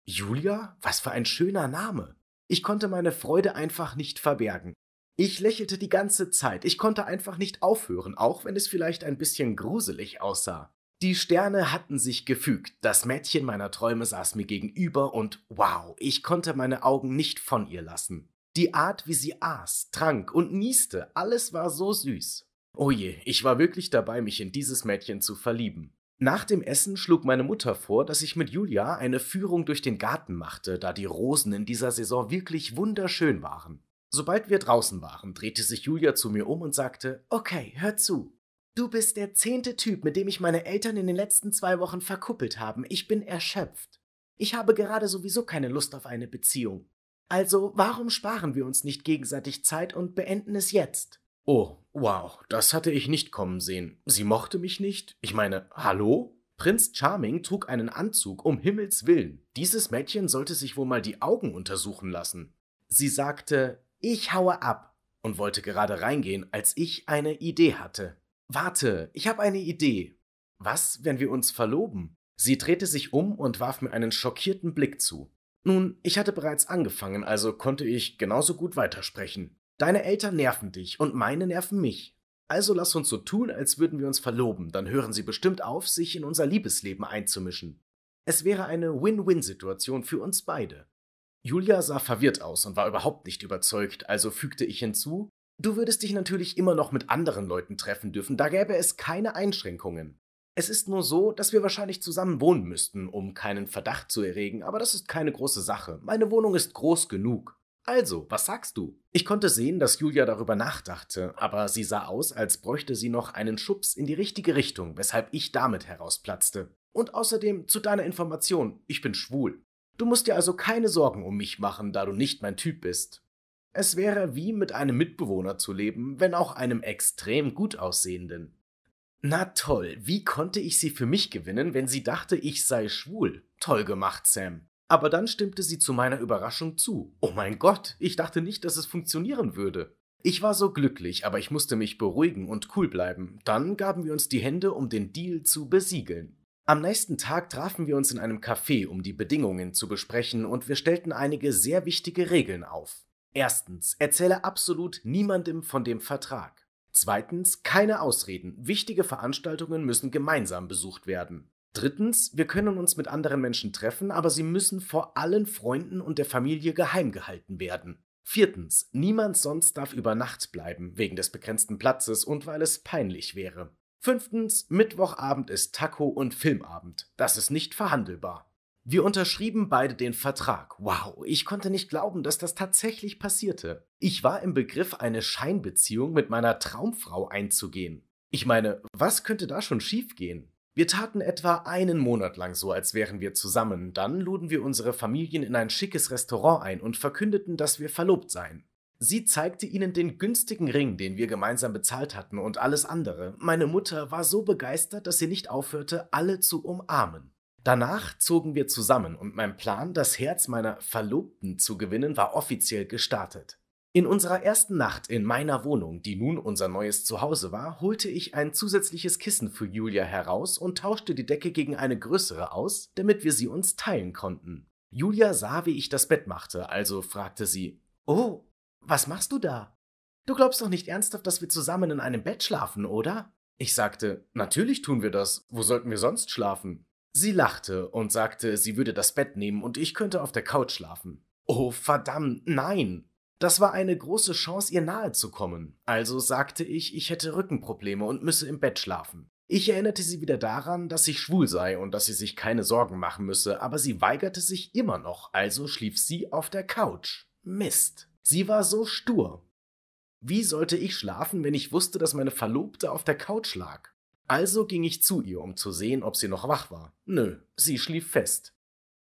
Julia? Was für ein schöner Name. Ich konnte meine Freude einfach nicht verbergen. Ich lächelte die ganze Zeit, ich konnte einfach nicht aufhören, auch wenn es vielleicht ein bisschen gruselig aussah. Die Sterne hatten sich gefügt, das Mädchen meiner Träume saß mir gegenüber und wow, ich konnte meine Augen nicht von ihr lassen. Die Art, wie sie aß, trank und nieste, alles war so süß. Oh je, ich war wirklich dabei, mich in dieses Mädchen zu verlieben. Nach dem Essen schlug meine Mutter vor, dass ich mit Julia eine Führung durch den Garten machte, da die Rosen in dieser Saison wirklich wunderschön waren. Sobald wir draußen waren, drehte sich Julia zu mir um und sagte, Okay, hör zu. Du bist der zehnte Typ, mit dem ich meine Eltern in den letzten zwei Wochen verkuppelt haben. Ich bin erschöpft. Ich habe gerade sowieso keine Lust auf eine Beziehung. Also warum sparen wir uns nicht gegenseitig Zeit und beenden es jetzt? Oh, wow, das hatte ich nicht kommen sehen. Sie mochte mich nicht? Ich meine, hallo? Prinz Charming trug einen Anzug, um Himmels willen. Dieses Mädchen sollte sich wohl mal die Augen untersuchen lassen. Sie sagte, ich haue ab und wollte gerade reingehen, als ich eine Idee hatte. Warte, ich habe eine Idee. Was, wenn wir uns verloben? Sie drehte sich um und warf mir einen schockierten Blick zu. Nun, ich hatte bereits angefangen, also konnte ich genauso gut weitersprechen. Deine Eltern nerven dich und meine nerven mich. Also lass uns so tun, als würden wir uns verloben, dann hören sie bestimmt auf, sich in unser Liebesleben einzumischen. Es wäre eine Win-Win-Situation für uns beide. Julia sah verwirrt aus und war überhaupt nicht überzeugt, also fügte ich hinzu, du würdest dich natürlich immer noch mit anderen Leuten treffen dürfen, da gäbe es keine Einschränkungen. Es ist nur so, dass wir wahrscheinlich zusammen wohnen müssten, um keinen Verdacht zu erregen, aber das ist keine große Sache. Meine Wohnung ist groß genug. Also, was sagst du? Ich konnte sehen, dass Julia darüber nachdachte, aber sie sah aus, als bräuchte sie noch einen Schubs in die richtige Richtung, weshalb ich damit herausplatzte. Und außerdem, zu deiner Information, ich bin schwul. Du musst dir also keine Sorgen um mich machen, da du nicht mein Typ bist. Es wäre wie mit einem Mitbewohner zu leben, wenn auch einem extrem gut aussehenden. Na toll, wie konnte ich sie für mich gewinnen, wenn sie dachte, ich sei schwul? Toll gemacht, Sam. Aber dann stimmte sie zu meiner Überraschung zu. Oh mein Gott, ich dachte nicht, dass es funktionieren würde. Ich war so glücklich, aber ich musste mich beruhigen und cool bleiben. Dann gaben wir uns die Hände, um den Deal zu besiegeln. Am nächsten Tag trafen wir uns in einem Café, um die Bedingungen zu besprechen, und wir stellten einige sehr wichtige Regeln auf. Erstens, erzähle absolut niemandem von dem Vertrag. Zweitens, keine Ausreden. Wichtige Veranstaltungen müssen gemeinsam besucht werden. Drittens, wir können uns mit anderen Menschen treffen, aber sie müssen vor allen Freunden und der Familie geheim gehalten werden. Viertens, niemand sonst darf über Nacht bleiben, wegen des begrenzten Platzes und weil es peinlich wäre. Fünftens, Mittwochabend ist Taco- und Filmabend. Das ist nicht verhandelbar. Wir unterschrieben beide den Vertrag. Wow, ich konnte nicht glauben, dass das tatsächlich passierte. Ich war im Begriff, eine Scheinbeziehung mit meiner Traumfrau einzugehen. Ich meine, was könnte da schon schiefgehen? Wir taten etwa einen Monat lang so, als wären wir zusammen. Dann luden wir unsere Familien in ein schickes Restaurant ein und verkündeten, dass wir verlobt seien. Sie zeigte ihnen den günstigen Ring, den wir gemeinsam bezahlt hatten und alles andere. Meine Mutter war so begeistert, dass sie nicht aufhörte, alle zu umarmen. Danach zogen wir zusammen und mein Plan, das Herz meiner Verlobten zu gewinnen, war offiziell gestartet. In unserer ersten Nacht in meiner Wohnung, die nun unser neues Zuhause war, holte ich ein zusätzliches Kissen für Julia heraus und tauschte die Decke gegen eine größere aus, damit wir sie uns teilen konnten. Julia sah, wie ich das Bett machte, also fragte sie Oh, was machst du da? Du glaubst doch nicht ernsthaft, dass wir zusammen in einem Bett schlafen, oder? Ich sagte, natürlich tun wir das, wo sollten wir sonst schlafen? Sie lachte und sagte, sie würde das Bett nehmen und ich könnte auf der Couch schlafen. Oh verdammt, nein! Das war eine große Chance, ihr nahe zu kommen. Also sagte ich, ich hätte Rückenprobleme und müsse im Bett schlafen. Ich erinnerte sie wieder daran, dass ich schwul sei und dass sie sich keine Sorgen machen müsse, aber sie weigerte sich immer noch, also schlief sie auf der Couch. Mist. Sie war so stur. Wie sollte ich schlafen, wenn ich wusste, dass meine Verlobte auf der Couch lag? Also ging ich zu ihr, um zu sehen, ob sie noch wach war. Nö, sie schlief fest.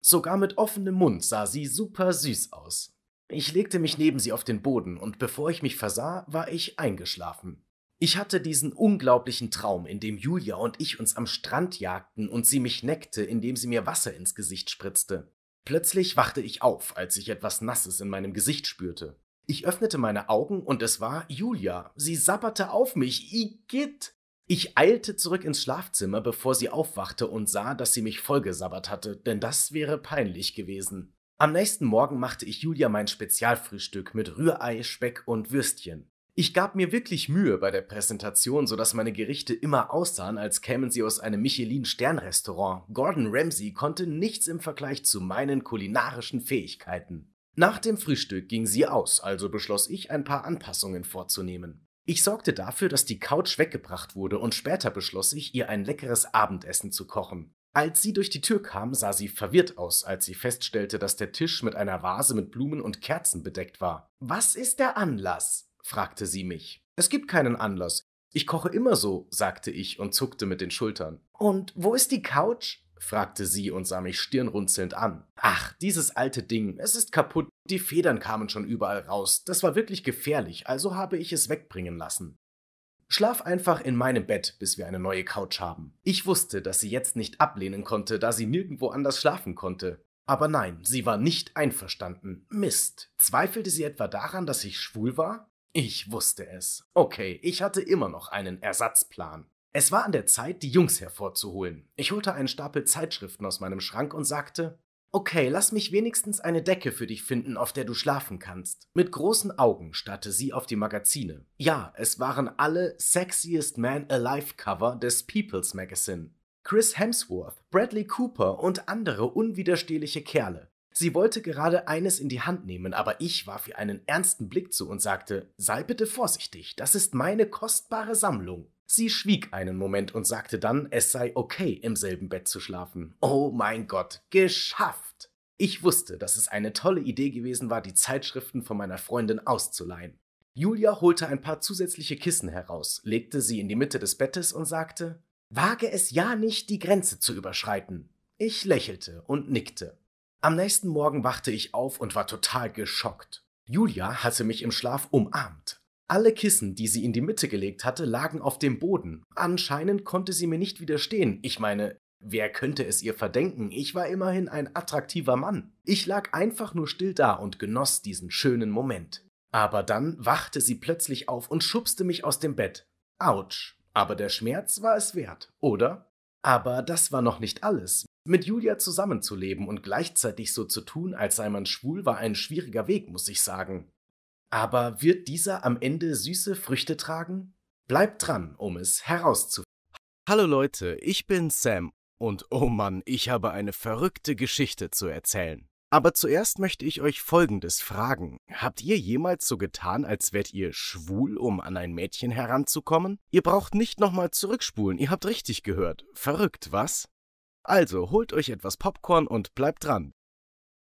Sogar mit offenem Mund sah sie super süß aus. Ich legte mich neben sie auf den Boden und bevor ich mich versah, war ich eingeschlafen. Ich hatte diesen unglaublichen Traum, in dem Julia und ich uns am Strand jagten und sie mich neckte, indem sie mir Wasser ins Gesicht spritzte. Plötzlich wachte ich auf, als ich etwas Nasses in meinem Gesicht spürte. Ich öffnete meine Augen und es war Julia. Sie sabberte auf mich. Igitt! Ich eilte zurück ins Schlafzimmer, bevor sie aufwachte und sah, dass sie mich vollgesabbert hatte, denn das wäre peinlich gewesen. Am nächsten Morgen machte ich Julia mein Spezialfrühstück mit Rührei, Speck und Würstchen. Ich gab mir wirklich Mühe bei der Präsentation, sodass meine Gerichte immer aussahen, als kämen sie aus einem Michelin-Stern-Restaurant. Gordon Ramsay konnte nichts im Vergleich zu meinen kulinarischen Fähigkeiten. Nach dem Frühstück ging sie aus, also beschloss ich, ein paar Anpassungen vorzunehmen. Ich sorgte dafür, dass die Couch weggebracht wurde und später beschloss ich, ihr ein leckeres Abendessen zu kochen. Als sie durch die Tür kam, sah sie verwirrt aus, als sie feststellte, dass der Tisch mit einer Vase mit Blumen und Kerzen bedeckt war. Was ist der Anlass? fragte sie mich. Es gibt keinen Anlass. Ich koche immer so, sagte ich und zuckte mit den Schultern. Und wo ist die Couch? fragte sie und sah mich stirnrunzelnd an. Ach, dieses alte Ding, es ist kaputt, die Federn kamen schon überall raus, das war wirklich gefährlich, also habe ich es wegbringen lassen. Schlaf einfach in meinem Bett, bis wir eine neue Couch haben. Ich wusste, dass sie jetzt nicht ablehnen konnte, da sie nirgendwo anders schlafen konnte. Aber nein, sie war nicht einverstanden. Mist. Zweifelte sie etwa daran, dass ich schwul war? Ich wusste es. Okay, ich hatte immer noch einen Ersatzplan. Es war an der Zeit, die Jungs hervorzuholen. Ich holte einen Stapel Zeitschriften aus meinem Schrank und sagte, Okay, lass mich wenigstens eine Decke für dich finden, auf der du schlafen kannst. Mit großen Augen starrte sie auf die Magazine. Ja, es waren alle Sexiest Man Alive Cover des People's Magazine. Chris Hemsworth, Bradley Cooper und andere unwiderstehliche Kerle. Sie wollte gerade eines in die Hand nehmen, aber ich warf ihr einen ernsten Blick zu und sagte, sei bitte vorsichtig, das ist meine kostbare Sammlung. Sie schwieg einen Moment und sagte dann, es sei okay, im selben Bett zu schlafen. Oh mein Gott, geschafft! Ich wusste, dass es eine tolle Idee gewesen war, die Zeitschriften von meiner Freundin auszuleihen. Julia holte ein paar zusätzliche Kissen heraus, legte sie in die Mitte des Bettes und sagte, Wage es ja nicht, die Grenze zu überschreiten. Ich lächelte und nickte. Am nächsten Morgen wachte ich auf und war total geschockt. Julia hatte mich im Schlaf umarmt, alle Kissen, die sie in die Mitte gelegt hatte, lagen auf dem Boden. Anscheinend konnte sie mir nicht widerstehen. Ich meine, Wer könnte es ihr verdenken? Ich war immerhin ein attraktiver Mann. Ich lag einfach nur still da und genoss diesen schönen Moment. Aber dann wachte sie plötzlich auf und schubste mich aus dem Bett. Autsch. Aber der Schmerz war es wert, oder? Aber das war noch nicht alles. Mit Julia zusammenzuleben und gleichzeitig so zu tun, als sei man schwul, war ein schwieriger Weg, muss ich sagen. Aber wird dieser am Ende süße Früchte tragen? Bleibt dran, um es herauszufinden. Hallo Leute, ich bin Sam und oh Mann, ich habe eine verrückte Geschichte zu erzählen. Aber zuerst möchte ich euch Folgendes fragen. Habt ihr jemals so getan, als wärt ihr schwul, um an ein Mädchen heranzukommen? Ihr braucht nicht nochmal zurückspulen, ihr habt richtig gehört. Verrückt, was? Also holt euch etwas Popcorn und bleibt dran.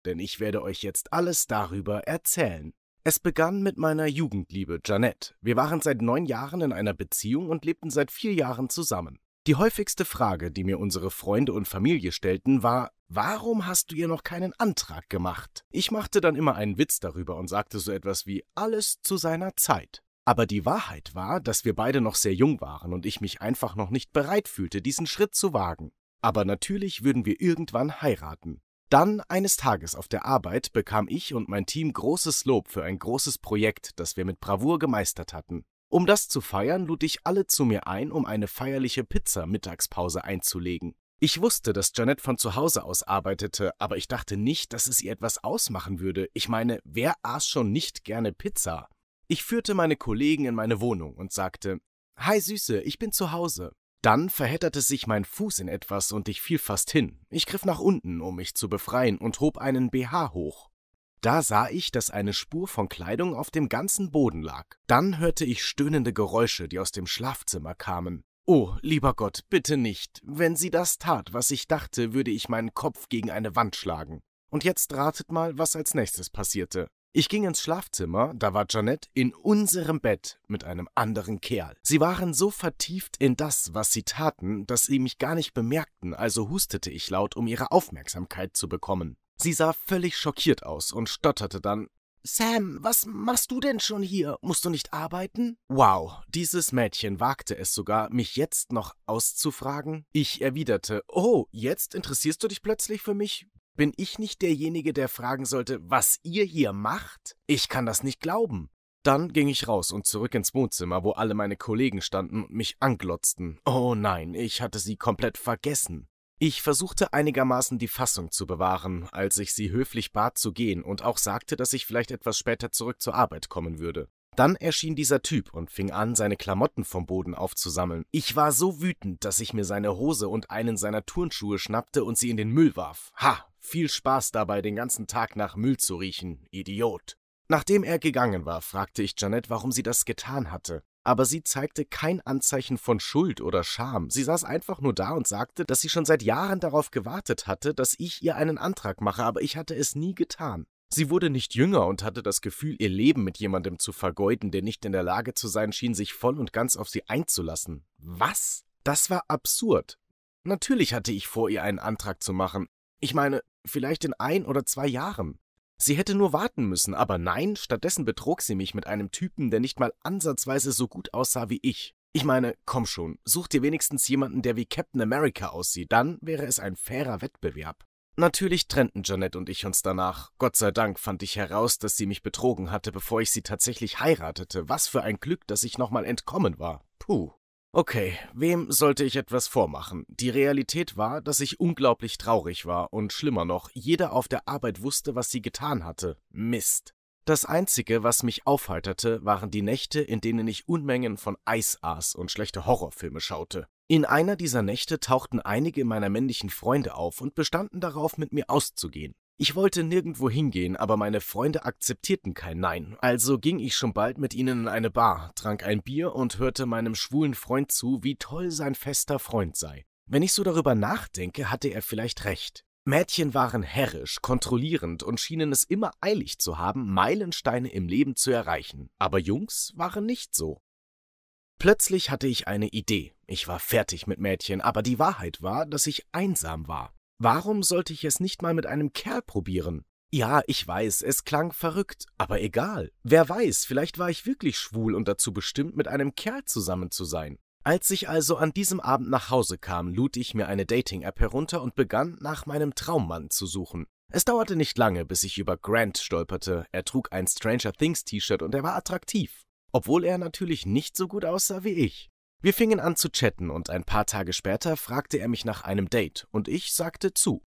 Denn ich werde euch jetzt alles darüber erzählen. Es begann mit meiner Jugendliebe Janet. Wir waren seit neun Jahren in einer Beziehung und lebten seit vier Jahren zusammen. Die häufigste Frage, die mir unsere Freunde und Familie stellten, war, warum hast du ihr noch keinen Antrag gemacht? Ich machte dann immer einen Witz darüber und sagte so etwas wie alles zu seiner Zeit. Aber die Wahrheit war, dass wir beide noch sehr jung waren und ich mich einfach noch nicht bereit fühlte, diesen Schritt zu wagen. Aber natürlich würden wir irgendwann heiraten. Dann eines Tages auf der Arbeit bekam ich und mein Team großes Lob für ein großes Projekt, das wir mit Bravour gemeistert hatten. Um das zu feiern, lud ich alle zu mir ein, um eine feierliche Pizza-Mittagspause einzulegen. Ich wusste, dass Janet von zu Hause aus arbeitete, aber ich dachte nicht, dass es ihr etwas ausmachen würde. Ich meine, wer aß schon nicht gerne Pizza? Ich führte meine Kollegen in meine Wohnung und sagte: Hi Süße, ich bin zu Hause. Dann verhedderte sich mein Fuß in etwas und ich fiel fast hin. Ich griff nach unten, um mich zu befreien, und hob einen BH hoch. Da sah ich, dass eine Spur von Kleidung auf dem ganzen Boden lag. Dann hörte ich stöhnende Geräusche, die aus dem Schlafzimmer kamen. Oh, lieber Gott, bitte nicht. Wenn sie das tat, was ich dachte, würde ich meinen Kopf gegen eine Wand schlagen. Und jetzt ratet mal, was als nächstes passierte. Ich ging ins Schlafzimmer, da war Janet in unserem Bett mit einem anderen Kerl. Sie waren so vertieft in das, was sie taten, dass sie mich gar nicht bemerkten, also hustete ich laut, um ihre Aufmerksamkeit zu bekommen. Sie sah völlig schockiert aus und stotterte dann Sam, was machst du denn schon hier? Musst du nicht arbeiten? Wow, dieses Mädchen wagte es sogar, mich jetzt noch auszufragen. Ich erwiderte, oh, jetzt interessierst du dich plötzlich für mich? Bin ich nicht derjenige, der fragen sollte, was ihr hier macht? Ich kann das nicht glauben. Dann ging ich raus und zurück ins Wohnzimmer, wo alle meine Kollegen standen und mich anglotzten. Oh nein, ich hatte sie komplett vergessen. Ich versuchte einigermaßen die Fassung zu bewahren, als ich sie höflich bat zu gehen und auch sagte, dass ich vielleicht etwas später zurück zur Arbeit kommen würde. Dann erschien dieser Typ und fing an, seine Klamotten vom Boden aufzusammeln. Ich war so wütend, dass ich mir seine Hose und einen seiner Turnschuhe schnappte und sie in den Müll warf. Ha, viel Spaß dabei, den ganzen Tag nach Müll zu riechen, Idiot. Nachdem er gegangen war, fragte ich Janet, warum sie das getan hatte. Aber sie zeigte kein Anzeichen von Schuld oder Scham. Sie saß einfach nur da und sagte, dass sie schon seit Jahren darauf gewartet hatte, dass ich ihr einen Antrag mache, aber ich hatte es nie getan. Sie wurde nicht jünger und hatte das Gefühl, ihr Leben mit jemandem zu vergeuden, der nicht in der Lage zu sein schien, sich voll und ganz auf sie einzulassen. Was? Das war absurd. Natürlich hatte ich vor, ihr einen Antrag zu machen, ich meine, vielleicht in ein oder zwei Jahren. Sie hätte nur warten müssen, aber nein, stattdessen betrog sie mich mit einem Typen, der nicht mal ansatzweise so gut aussah wie ich. Ich meine, komm schon, such dir wenigstens jemanden, der wie Captain America aussieht, dann wäre es ein fairer Wettbewerb. Natürlich trennten Janet und ich uns danach. Gott sei Dank fand ich heraus, dass sie mich betrogen hatte, bevor ich sie tatsächlich heiratete. Was für ein Glück, dass ich nochmal entkommen war. Puh. Okay, wem sollte ich etwas vormachen? Die Realität war, dass ich unglaublich traurig war und schlimmer noch, jeder auf der Arbeit wusste, was sie getan hatte. Mist. Das Einzige, was mich aufheiterte, waren die Nächte, in denen ich Unmengen von Eis aß und schlechte Horrorfilme schaute. In einer dieser Nächte tauchten einige meiner männlichen Freunde auf und bestanden darauf, mit mir auszugehen. Ich wollte nirgendwo hingehen, aber meine Freunde akzeptierten kein Nein, also ging ich schon bald mit ihnen in eine Bar, trank ein Bier und hörte meinem schwulen Freund zu, wie toll sein fester Freund sei. Wenn ich so darüber nachdenke, hatte er vielleicht recht. Mädchen waren herrisch, kontrollierend und schienen es immer eilig zu haben, Meilensteine im Leben zu erreichen, aber Jungs waren nicht so. Plötzlich hatte ich eine Idee. Ich war fertig mit Mädchen, aber die Wahrheit war, dass ich einsam war. Warum sollte ich es nicht mal mit einem Kerl probieren? Ja, ich weiß, es klang verrückt, aber egal. Wer weiß, vielleicht war ich wirklich schwul und dazu bestimmt, mit einem Kerl zusammen zu sein. Als ich also an diesem Abend nach Hause kam, lud ich mir eine Dating-App herunter und begann, nach meinem Traummann zu suchen. Es dauerte nicht lange, bis ich über Grant stolperte. Er trug ein Stranger Things T-Shirt und er war attraktiv. Obwohl er natürlich nicht so gut aussah wie ich. Wir fingen an zu chatten und ein paar Tage später fragte er mich nach einem Date und ich sagte zu.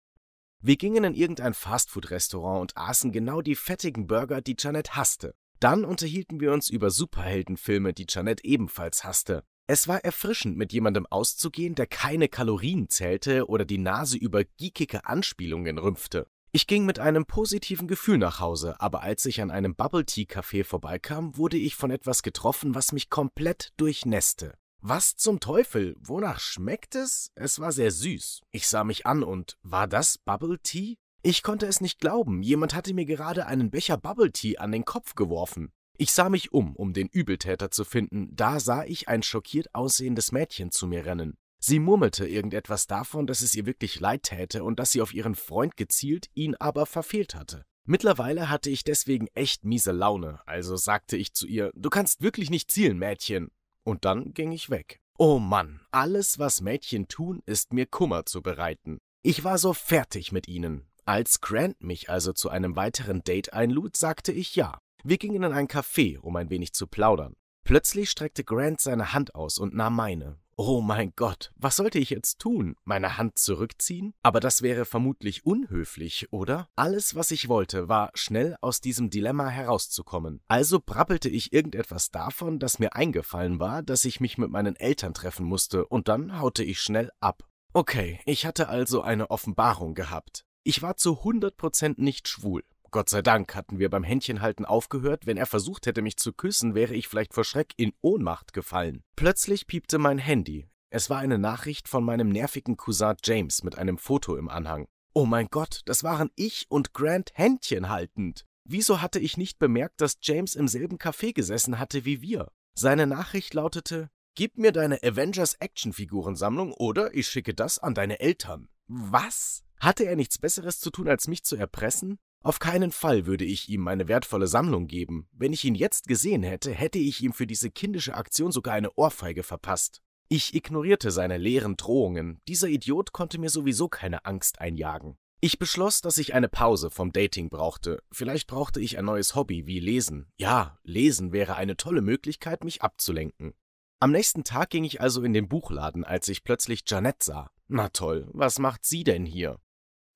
Wir gingen in irgendein Fastfood-Restaurant und aßen genau die fettigen Burger, die Janet hasste. Dann unterhielten wir uns über Superheldenfilme, die Janet ebenfalls hasste. Es war erfrischend, mit jemandem auszugehen, der keine Kalorien zählte oder die Nase über geekige Anspielungen rümpfte. Ich ging mit einem positiven Gefühl nach Hause, aber als ich an einem Bubble Tea Café vorbeikam, wurde ich von etwas getroffen, was mich komplett durchnässte. Was zum Teufel? Wonach schmeckt es? Es war sehr süß. Ich sah mich an und war das Bubble Tea? Ich konnte es nicht glauben, jemand hatte mir gerade einen Becher Bubble Tea an den Kopf geworfen. Ich sah mich um, um den Übeltäter zu finden, da sah ich ein schockiert aussehendes Mädchen zu mir rennen. Sie murmelte irgendetwas davon, dass es ihr wirklich leid täte und dass sie auf ihren Freund gezielt, ihn aber verfehlt hatte. Mittlerweile hatte ich deswegen echt miese Laune, also sagte ich zu ihr, du kannst wirklich nicht zielen, Mädchen. Und dann ging ich weg. Oh Mann, alles, was Mädchen tun, ist mir Kummer zu bereiten. Ich war so fertig mit ihnen. Als Grant mich also zu einem weiteren Date einlud, sagte ich ja. Wir gingen in ein Café, um ein wenig zu plaudern. Plötzlich streckte Grant seine Hand aus und nahm meine, Oh mein Gott, was sollte ich jetzt tun? Meine Hand zurückziehen? Aber das wäre vermutlich unhöflich, oder? Alles, was ich wollte, war, schnell aus diesem Dilemma herauszukommen. Also brappelte ich irgendetwas davon, das mir eingefallen war, dass ich mich mit meinen Eltern treffen musste, und dann haute ich schnell ab. Okay, ich hatte also eine Offenbarung gehabt. Ich war zu 100% nicht schwul. Gott sei Dank hatten wir beim Händchenhalten aufgehört, wenn er versucht hätte, mich zu küssen, wäre ich vielleicht vor Schreck in Ohnmacht gefallen. Plötzlich piepte mein Handy. Es war eine Nachricht von meinem nervigen Cousin James mit einem Foto im Anhang. Oh mein Gott, das waren ich und Grant Händchenhaltend. Wieso hatte ich nicht bemerkt, dass James im selben Café gesessen hatte wie wir? Seine Nachricht lautete: Gib mir deine Avengers Actionfigurensammlung oder ich schicke das an deine Eltern. Was? Hatte er nichts Besseres zu tun, als mich zu erpressen? Auf keinen Fall würde ich ihm meine wertvolle Sammlung geben. Wenn ich ihn jetzt gesehen hätte, hätte ich ihm für diese kindische Aktion sogar eine Ohrfeige verpasst. Ich ignorierte seine leeren Drohungen. Dieser Idiot konnte mir sowieso keine Angst einjagen. Ich beschloss, dass ich eine Pause vom Dating brauchte. Vielleicht brauchte ich ein neues Hobby wie Lesen. Ja, Lesen wäre eine tolle Möglichkeit, mich abzulenken. Am nächsten Tag ging ich also in den Buchladen, als ich plötzlich Janet sah. Na toll, was macht sie denn hier?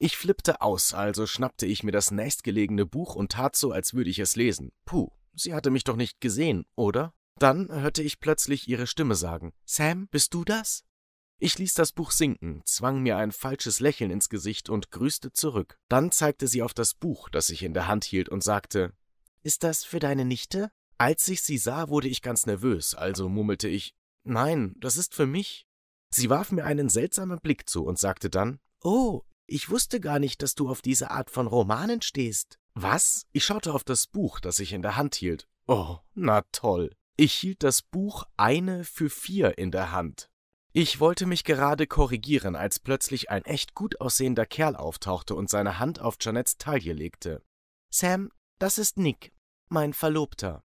Ich flippte aus, also schnappte ich mir das nächstgelegene Buch und tat so, als würde ich es lesen. Puh, sie hatte mich doch nicht gesehen, oder? Dann hörte ich plötzlich ihre Stimme sagen: Sam, bist du das? Ich ließ das Buch sinken, zwang mir ein falsches Lächeln ins Gesicht und grüßte zurück. Dann zeigte sie auf das Buch, das ich in der Hand hielt, und sagte: Ist das für deine Nichte? Als ich sie sah, wurde ich ganz nervös, also murmelte ich: Nein, das ist für mich. Sie warf mir einen seltsamen Blick zu und sagte dann: Oh, ich wusste gar nicht, dass du auf diese Art von Romanen stehst. Was? Ich schaute auf das Buch, das ich in der Hand hielt. Oh, na toll. Ich hielt das Buch eine für vier in der Hand. Ich wollte mich gerade korrigieren, als plötzlich ein echt gut aussehender Kerl auftauchte und seine Hand auf Janets Taille legte. Sam, das ist Nick, mein Verlobter.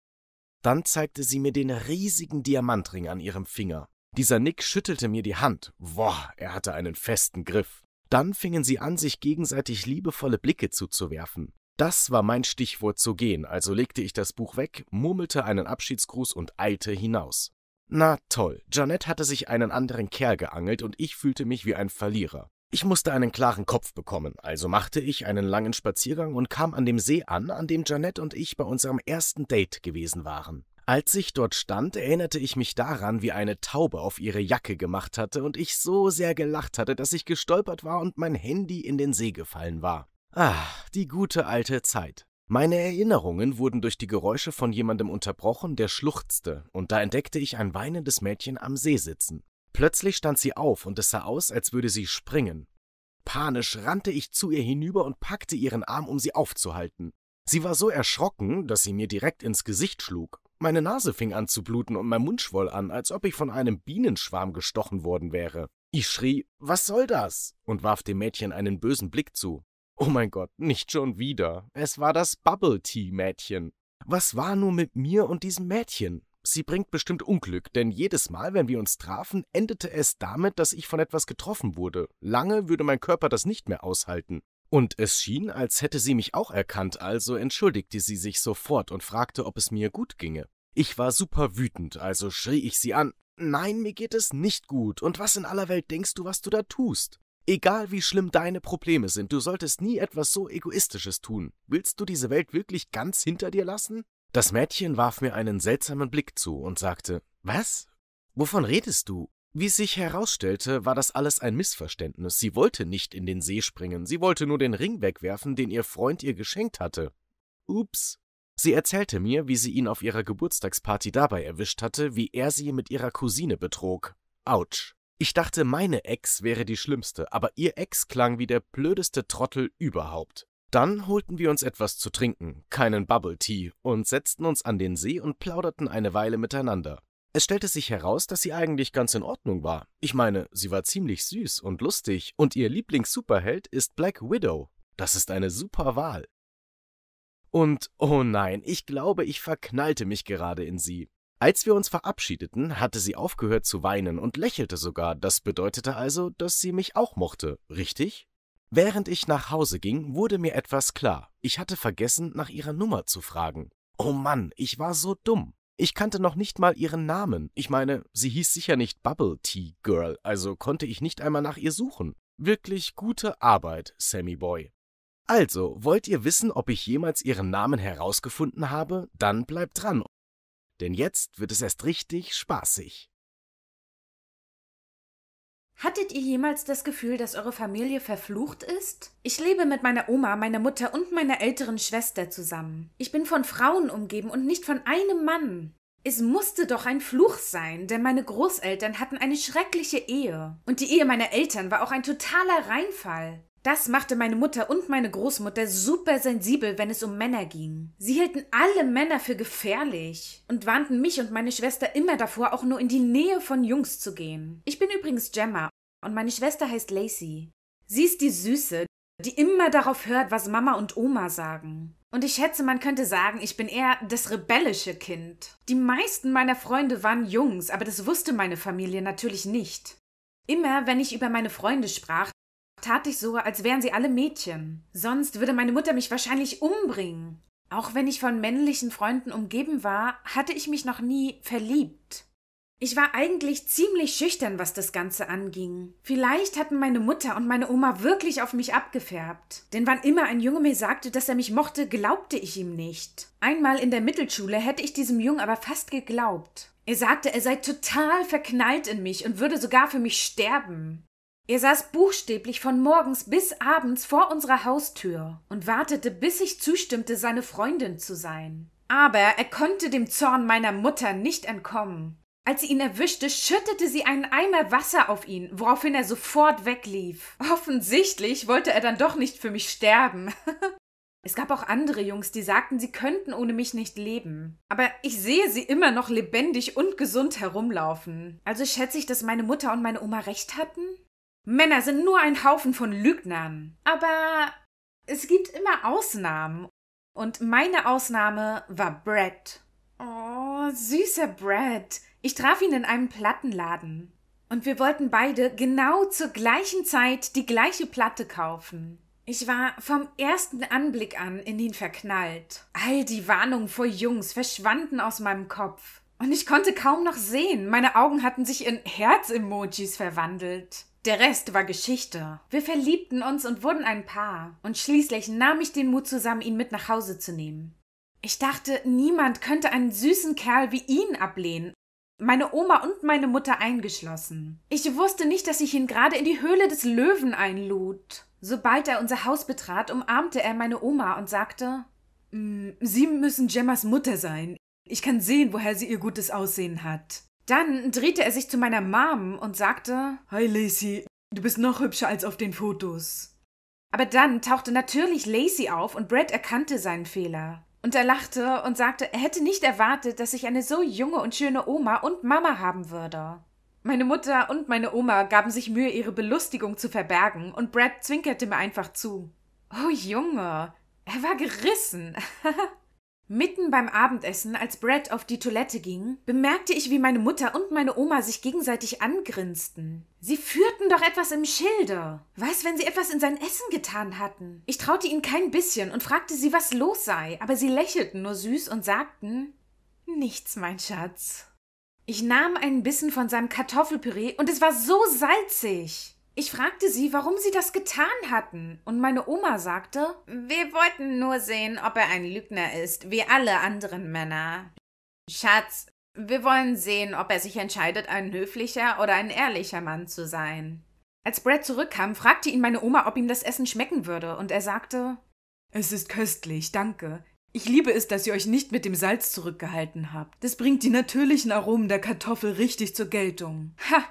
Dann zeigte sie mir den riesigen Diamantring an ihrem Finger. Dieser Nick schüttelte mir die Hand. Boah, er hatte einen festen Griff. Dann fingen sie an, sich gegenseitig liebevolle Blicke zuzuwerfen. Das war mein Stichwort zu gehen, also legte ich das Buch weg, murmelte einen Abschiedsgruß und eilte hinaus. Na toll, Janet hatte sich einen anderen Kerl geangelt und ich fühlte mich wie ein Verlierer. Ich musste einen klaren Kopf bekommen, also machte ich einen langen Spaziergang und kam an dem See an, an dem Janet und ich bei unserem ersten Date gewesen waren. Als ich dort stand, erinnerte ich mich daran, wie eine Taube auf ihre Jacke gemacht hatte und ich so sehr gelacht hatte, dass ich gestolpert war und mein Handy in den See gefallen war. Ah, die gute alte Zeit. Meine Erinnerungen wurden durch die Geräusche von jemandem unterbrochen, der schluchzte, und da entdeckte ich ein weinendes Mädchen am See sitzen. Plötzlich stand sie auf und es sah aus, als würde sie springen. Panisch rannte ich zu ihr hinüber und packte ihren Arm, um sie aufzuhalten. Sie war so erschrocken, dass sie mir direkt ins Gesicht schlug. Meine Nase fing an zu bluten und mein Mund schwoll an, als ob ich von einem Bienenschwarm gestochen worden wäre. Ich schrie, was soll das? und warf dem Mädchen einen bösen Blick zu. Oh mein Gott, nicht schon wieder. Es war das Bubble Tea Mädchen. Was war nur mit mir und diesem Mädchen? Sie bringt bestimmt Unglück, denn jedes Mal, wenn wir uns trafen, endete es damit, dass ich von etwas getroffen wurde. Lange würde mein Körper das nicht mehr aushalten. Und es schien, als hätte sie mich auch erkannt, also entschuldigte sie sich sofort und fragte, ob es mir gut ginge. Ich war super wütend, also schrie ich sie an. Nein, mir geht es nicht gut, und was in aller Welt denkst du, was du da tust? Egal wie schlimm deine Probleme sind, du solltest nie etwas so Egoistisches tun. Willst du diese Welt wirklich ganz hinter dir lassen? Das Mädchen warf mir einen seltsamen Blick zu und sagte Was? Wovon redest du? Wie sich herausstellte, war das alles ein Missverständnis. Sie wollte nicht in den See springen, sie wollte nur den Ring wegwerfen, den ihr Freund ihr geschenkt hatte. Ups. Sie erzählte mir, wie sie ihn auf ihrer Geburtstagsparty dabei erwischt hatte, wie er sie mit ihrer Cousine betrog. Autsch. Ich dachte, meine Ex wäre die schlimmste, aber ihr Ex klang wie der blödeste Trottel überhaupt. Dann holten wir uns etwas zu trinken, keinen Bubble Tea, und setzten uns an den See und plauderten eine Weile miteinander. Es stellte sich heraus, dass sie eigentlich ganz in Ordnung war. Ich meine, sie war ziemlich süß und lustig und ihr Lieblings-Superheld ist Black Widow. Das ist eine super Wahl. Und, oh nein, ich glaube, ich verknallte mich gerade in sie. Als wir uns verabschiedeten, hatte sie aufgehört zu weinen und lächelte sogar, das bedeutete also, dass sie mich auch mochte, richtig? Während ich nach Hause ging, wurde mir etwas klar. Ich hatte vergessen, nach ihrer Nummer zu fragen. Oh Mann, ich war so dumm. Ich kannte noch nicht mal ihren Namen. Ich meine, sie hieß sicher nicht Bubble Tea Girl, also konnte ich nicht einmal nach ihr suchen. Wirklich gute Arbeit, Sammy Boy. Also, wollt ihr wissen, ob ich jemals ihren Namen herausgefunden habe? Dann bleibt dran. Denn jetzt wird es erst richtig spaßig. Hattet ihr jemals das Gefühl, dass eure Familie verflucht ist? Ich lebe mit meiner Oma, meiner Mutter und meiner älteren Schwester zusammen. Ich bin von Frauen umgeben und nicht von einem Mann. Es musste doch ein Fluch sein, denn meine Großeltern hatten eine schreckliche Ehe. Und die Ehe meiner Eltern war auch ein totaler Reinfall. Das machte meine Mutter und meine Großmutter super sensibel, wenn es um Männer ging. Sie hielten alle Männer für gefährlich und warnten mich und meine Schwester immer davor, auch nur in die Nähe von Jungs zu gehen. Ich bin übrigens Gemma und meine Schwester heißt Lacey. Sie ist die Süße, die immer darauf hört, was Mama und Oma sagen. Und ich schätze, man könnte sagen, ich bin eher das rebellische Kind. Die meisten meiner Freunde waren Jungs, aber das wusste meine Familie natürlich nicht. Immer, wenn ich über meine Freunde sprach, tat ich so, als wären sie alle Mädchen. Sonst würde meine Mutter mich wahrscheinlich umbringen. Auch wenn ich von männlichen Freunden umgeben war, hatte ich mich noch nie verliebt. Ich war eigentlich ziemlich schüchtern, was das Ganze anging. Vielleicht hatten meine Mutter und meine Oma wirklich auf mich abgefärbt. Denn wann immer ein Junge mir sagte, dass er mich mochte, glaubte ich ihm nicht. Einmal in der Mittelschule hätte ich diesem Jungen aber fast geglaubt. Er sagte, er sei total verknallt in mich und würde sogar für mich sterben. Er saß buchstäblich von morgens bis abends vor unserer Haustür und wartete, bis ich zustimmte, seine Freundin zu sein. Aber er konnte dem Zorn meiner Mutter nicht entkommen. Als sie ihn erwischte, schüttete sie einen Eimer Wasser auf ihn, woraufhin er sofort weglief. Offensichtlich wollte er dann doch nicht für mich sterben. es gab auch andere Jungs, die sagten, sie könnten ohne mich nicht leben. Aber ich sehe sie immer noch lebendig und gesund herumlaufen. Also schätze ich, dass meine Mutter und meine Oma recht hatten? Männer sind nur ein Haufen von Lügnern. Aber es gibt immer Ausnahmen. Und meine Ausnahme war Brad. Oh, süßer Brad. Ich traf ihn in einem Plattenladen. Und wir wollten beide genau zur gleichen Zeit die gleiche Platte kaufen. Ich war vom ersten Anblick an in ihn verknallt. All die Warnungen vor Jungs verschwanden aus meinem Kopf. Und ich konnte kaum noch sehen. Meine Augen hatten sich in Herz-Emojis verwandelt. Der Rest war Geschichte. Wir verliebten uns und wurden ein Paar. Und schließlich nahm ich den Mut zusammen, ihn mit nach Hause zu nehmen. Ich dachte, niemand könnte einen süßen Kerl wie ihn ablehnen, meine Oma und meine Mutter eingeschlossen. Ich wusste nicht, dass ich ihn gerade in die Höhle des Löwen einlud. Sobald er unser Haus betrat, umarmte er meine Oma und sagte mm, Sie müssen Gemmas Mutter sein. Ich kann sehen, woher sie ihr gutes Aussehen hat. Dann drehte er sich zu meiner Mom und sagte: Hi Lacey, du bist noch hübscher als auf den Fotos. Aber dann tauchte natürlich Lacey auf und Brad erkannte seinen Fehler. Und er lachte und sagte, er hätte nicht erwartet, dass ich eine so junge und schöne Oma und Mama haben würde. Meine Mutter und meine Oma gaben sich Mühe, ihre Belustigung zu verbergen, und Brad zwinkerte mir einfach zu. Oh Junge, er war gerissen. Mitten beim Abendessen, als Brad auf die Toilette ging, bemerkte ich, wie meine Mutter und meine Oma sich gegenseitig angrinsten. Sie führten doch etwas im Schilde. Was, wenn sie etwas in sein Essen getan hatten? Ich traute ihnen kein bisschen und fragte sie, was los sei, aber sie lächelten nur süß und sagten Nichts, mein Schatz. Ich nahm einen Bissen von seinem Kartoffelpüree und es war so salzig. Ich fragte sie, warum sie das getan hatten, und meine Oma sagte, wir wollten nur sehen, ob er ein Lügner ist, wie alle anderen Männer. Schatz, wir wollen sehen, ob er sich entscheidet, ein höflicher oder ein ehrlicher Mann zu sein. Als Brad zurückkam, fragte ihn meine Oma, ob ihm das Essen schmecken würde, und er sagte Es ist köstlich, danke. Ich liebe es, dass ihr euch nicht mit dem Salz zurückgehalten habt. Das bringt die natürlichen Aromen der Kartoffel richtig zur Geltung. Ha,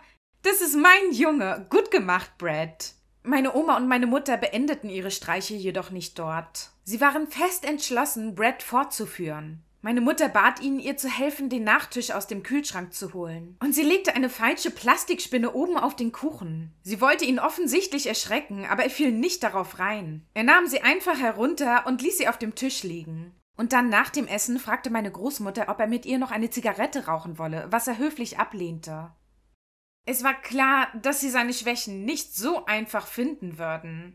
das ist mein Junge. Gut gemacht, Brad. Meine Oma und meine Mutter beendeten ihre Streiche jedoch nicht dort. Sie waren fest entschlossen, Brad fortzuführen. Meine Mutter bat ihn, ihr zu helfen, den Nachtisch aus dem Kühlschrank zu holen. Und sie legte eine falsche Plastikspinne oben auf den Kuchen. Sie wollte ihn offensichtlich erschrecken, aber er fiel nicht darauf rein. Er nahm sie einfach herunter und ließ sie auf dem Tisch liegen. Und dann nach dem Essen fragte meine Großmutter, ob er mit ihr noch eine Zigarette rauchen wolle, was er höflich ablehnte. Es war klar, dass sie seine Schwächen nicht so einfach finden würden.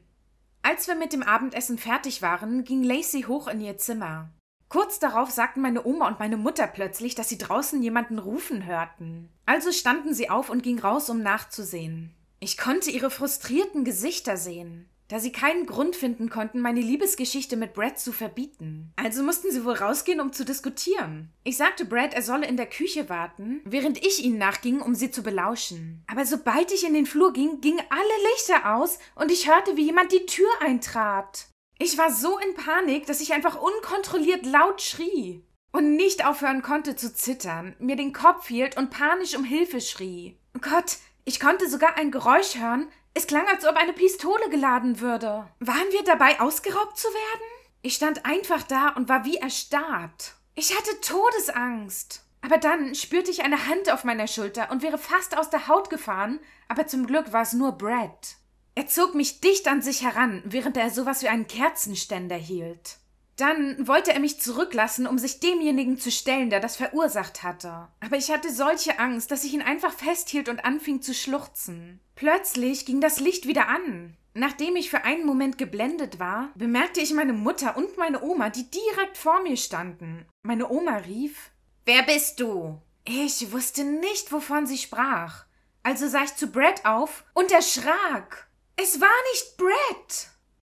Als wir mit dem Abendessen fertig waren, ging Lacey hoch in ihr Zimmer. Kurz darauf sagten meine Oma und meine Mutter plötzlich, dass sie draußen jemanden rufen hörten. Also standen sie auf und ging raus, um nachzusehen. Ich konnte ihre frustrierten Gesichter sehen da sie keinen Grund finden konnten, meine Liebesgeschichte mit Brad zu verbieten. Also mussten sie wohl rausgehen, um zu diskutieren. Ich sagte Brad, er solle in der Küche warten, während ich ihnen nachging, um sie zu belauschen. Aber sobald ich in den Flur ging, gingen alle Lichter aus und ich hörte, wie jemand die Tür eintrat. Ich war so in Panik, dass ich einfach unkontrolliert laut schrie und nicht aufhören konnte zu zittern, mir den Kopf hielt und panisch um Hilfe schrie. Gott, ich konnte sogar ein Geräusch hören, es klang, als ob eine Pistole geladen würde. Waren wir dabei, ausgeraubt zu werden? Ich stand einfach da und war wie erstarrt. Ich hatte Todesangst. Aber dann spürte ich eine Hand auf meiner Schulter und wäre fast aus der Haut gefahren, aber zum Glück war es nur Brad. Er zog mich dicht an sich heran, während er sowas wie einen Kerzenständer hielt. Dann wollte er mich zurücklassen, um sich demjenigen zu stellen, der das verursacht hatte. Aber ich hatte solche Angst, dass ich ihn einfach festhielt und anfing zu schluchzen. Plötzlich ging das Licht wieder an. Nachdem ich für einen Moment geblendet war, bemerkte ich meine Mutter und meine Oma, die direkt vor mir standen. Meine Oma rief Wer bist du? Ich wusste nicht, wovon sie sprach. Also sah ich zu Brett auf und erschrak. Es war nicht Brett.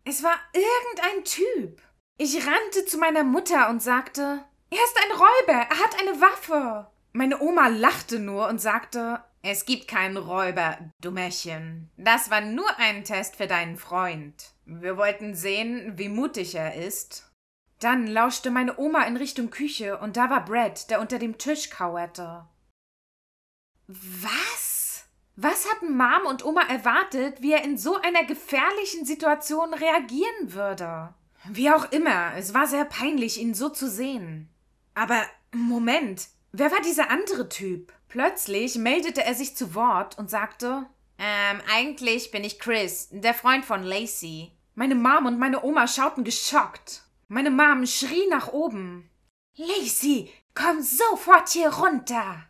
Es war irgendein Typ. Ich rannte zu meiner Mutter und sagte, er ist ein Räuber, er hat eine Waffe. Meine Oma lachte nur und sagte, es gibt keinen Räuber, Dummerchen. Das war nur ein Test für deinen Freund. Wir wollten sehen, wie mutig er ist. Dann lauschte meine Oma in Richtung Küche und da war Brad, der unter dem Tisch kauerte. Was? Was hatten Mom und Oma erwartet, wie er in so einer gefährlichen Situation reagieren würde? Wie auch immer, es war sehr peinlich, ihn so zu sehen. Aber Moment, wer war dieser andere Typ? Plötzlich meldete er sich zu Wort und sagte: Ähm, eigentlich bin ich Chris, der Freund von Lacey. Meine Mom und meine Oma schauten geschockt. Meine Mom schrie nach oben. Lacey, komm sofort hier runter.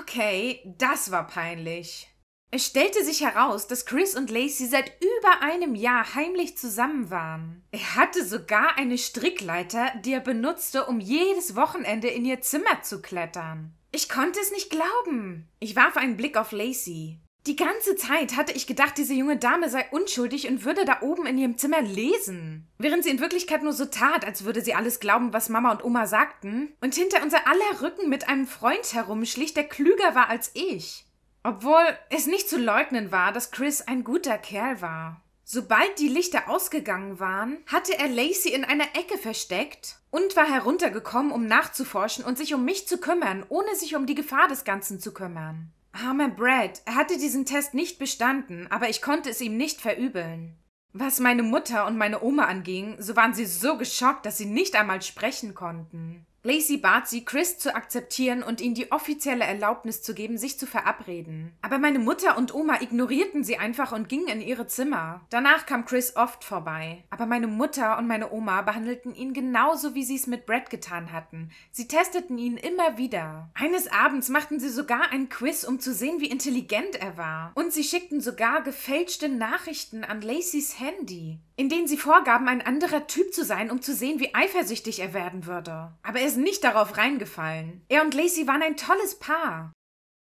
Okay, das war peinlich. Es stellte sich heraus, dass Chris und Lacey seit über einem Jahr heimlich zusammen waren. Er hatte sogar eine Strickleiter, die er benutzte, um jedes Wochenende in ihr Zimmer zu klettern. Ich konnte es nicht glauben. Ich warf einen Blick auf Lacey. Die ganze Zeit hatte ich gedacht, diese junge Dame sei unschuldig und würde da oben in ihrem Zimmer lesen. Während sie in Wirklichkeit nur so tat, als würde sie alles glauben, was Mama und Oma sagten, und hinter unser aller Rücken mit einem Freund herumschlich, der klüger war als ich. Obwohl es nicht zu leugnen war, dass Chris ein guter Kerl war. Sobald die Lichter ausgegangen waren, hatte er Lacey in einer Ecke versteckt und war heruntergekommen, um nachzuforschen und sich um mich zu kümmern, ohne sich um die Gefahr des Ganzen zu kümmern. Armer Brad, er hatte diesen Test nicht bestanden, aber ich konnte es ihm nicht verübeln. Was meine Mutter und meine Oma anging, so waren sie so geschockt, dass sie nicht einmal sprechen konnten. Lacey bat sie, Chris zu akzeptieren und ihm die offizielle Erlaubnis zu geben, sich zu verabreden. Aber meine Mutter und Oma ignorierten sie einfach und gingen in ihre Zimmer. Danach kam Chris oft vorbei. Aber meine Mutter und meine Oma behandelten ihn genauso, wie sie es mit Brad getan hatten. Sie testeten ihn immer wieder. Eines Abends machten sie sogar ein Quiz, um zu sehen, wie intelligent er war. Und sie schickten sogar gefälschte Nachrichten an Lacey's Handy in denen sie vorgaben, ein anderer Typ zu sein, um zu sehen, wie eifersüchtig er werden würde. Aber er ist nicht darauf reingefallen. Er und Lacey waren ein tolles Paar.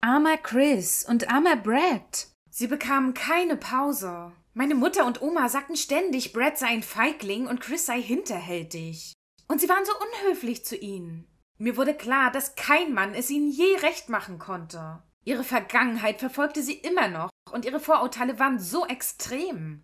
Armer Chris und armer Brad. Sie bekamen keine Pause. Meine Mutter und Oma sagten ständig, Brad sei ein Feigling und Chris sei hinterhältig. Und sie waren so unhöflich zu ihnen. Mir wurde klar, dass kein Mann es ihnen je recht machen konnte. Ihre Vergangenheit verfolgte sie immer noch und ihre Vorurteile waren so extrem.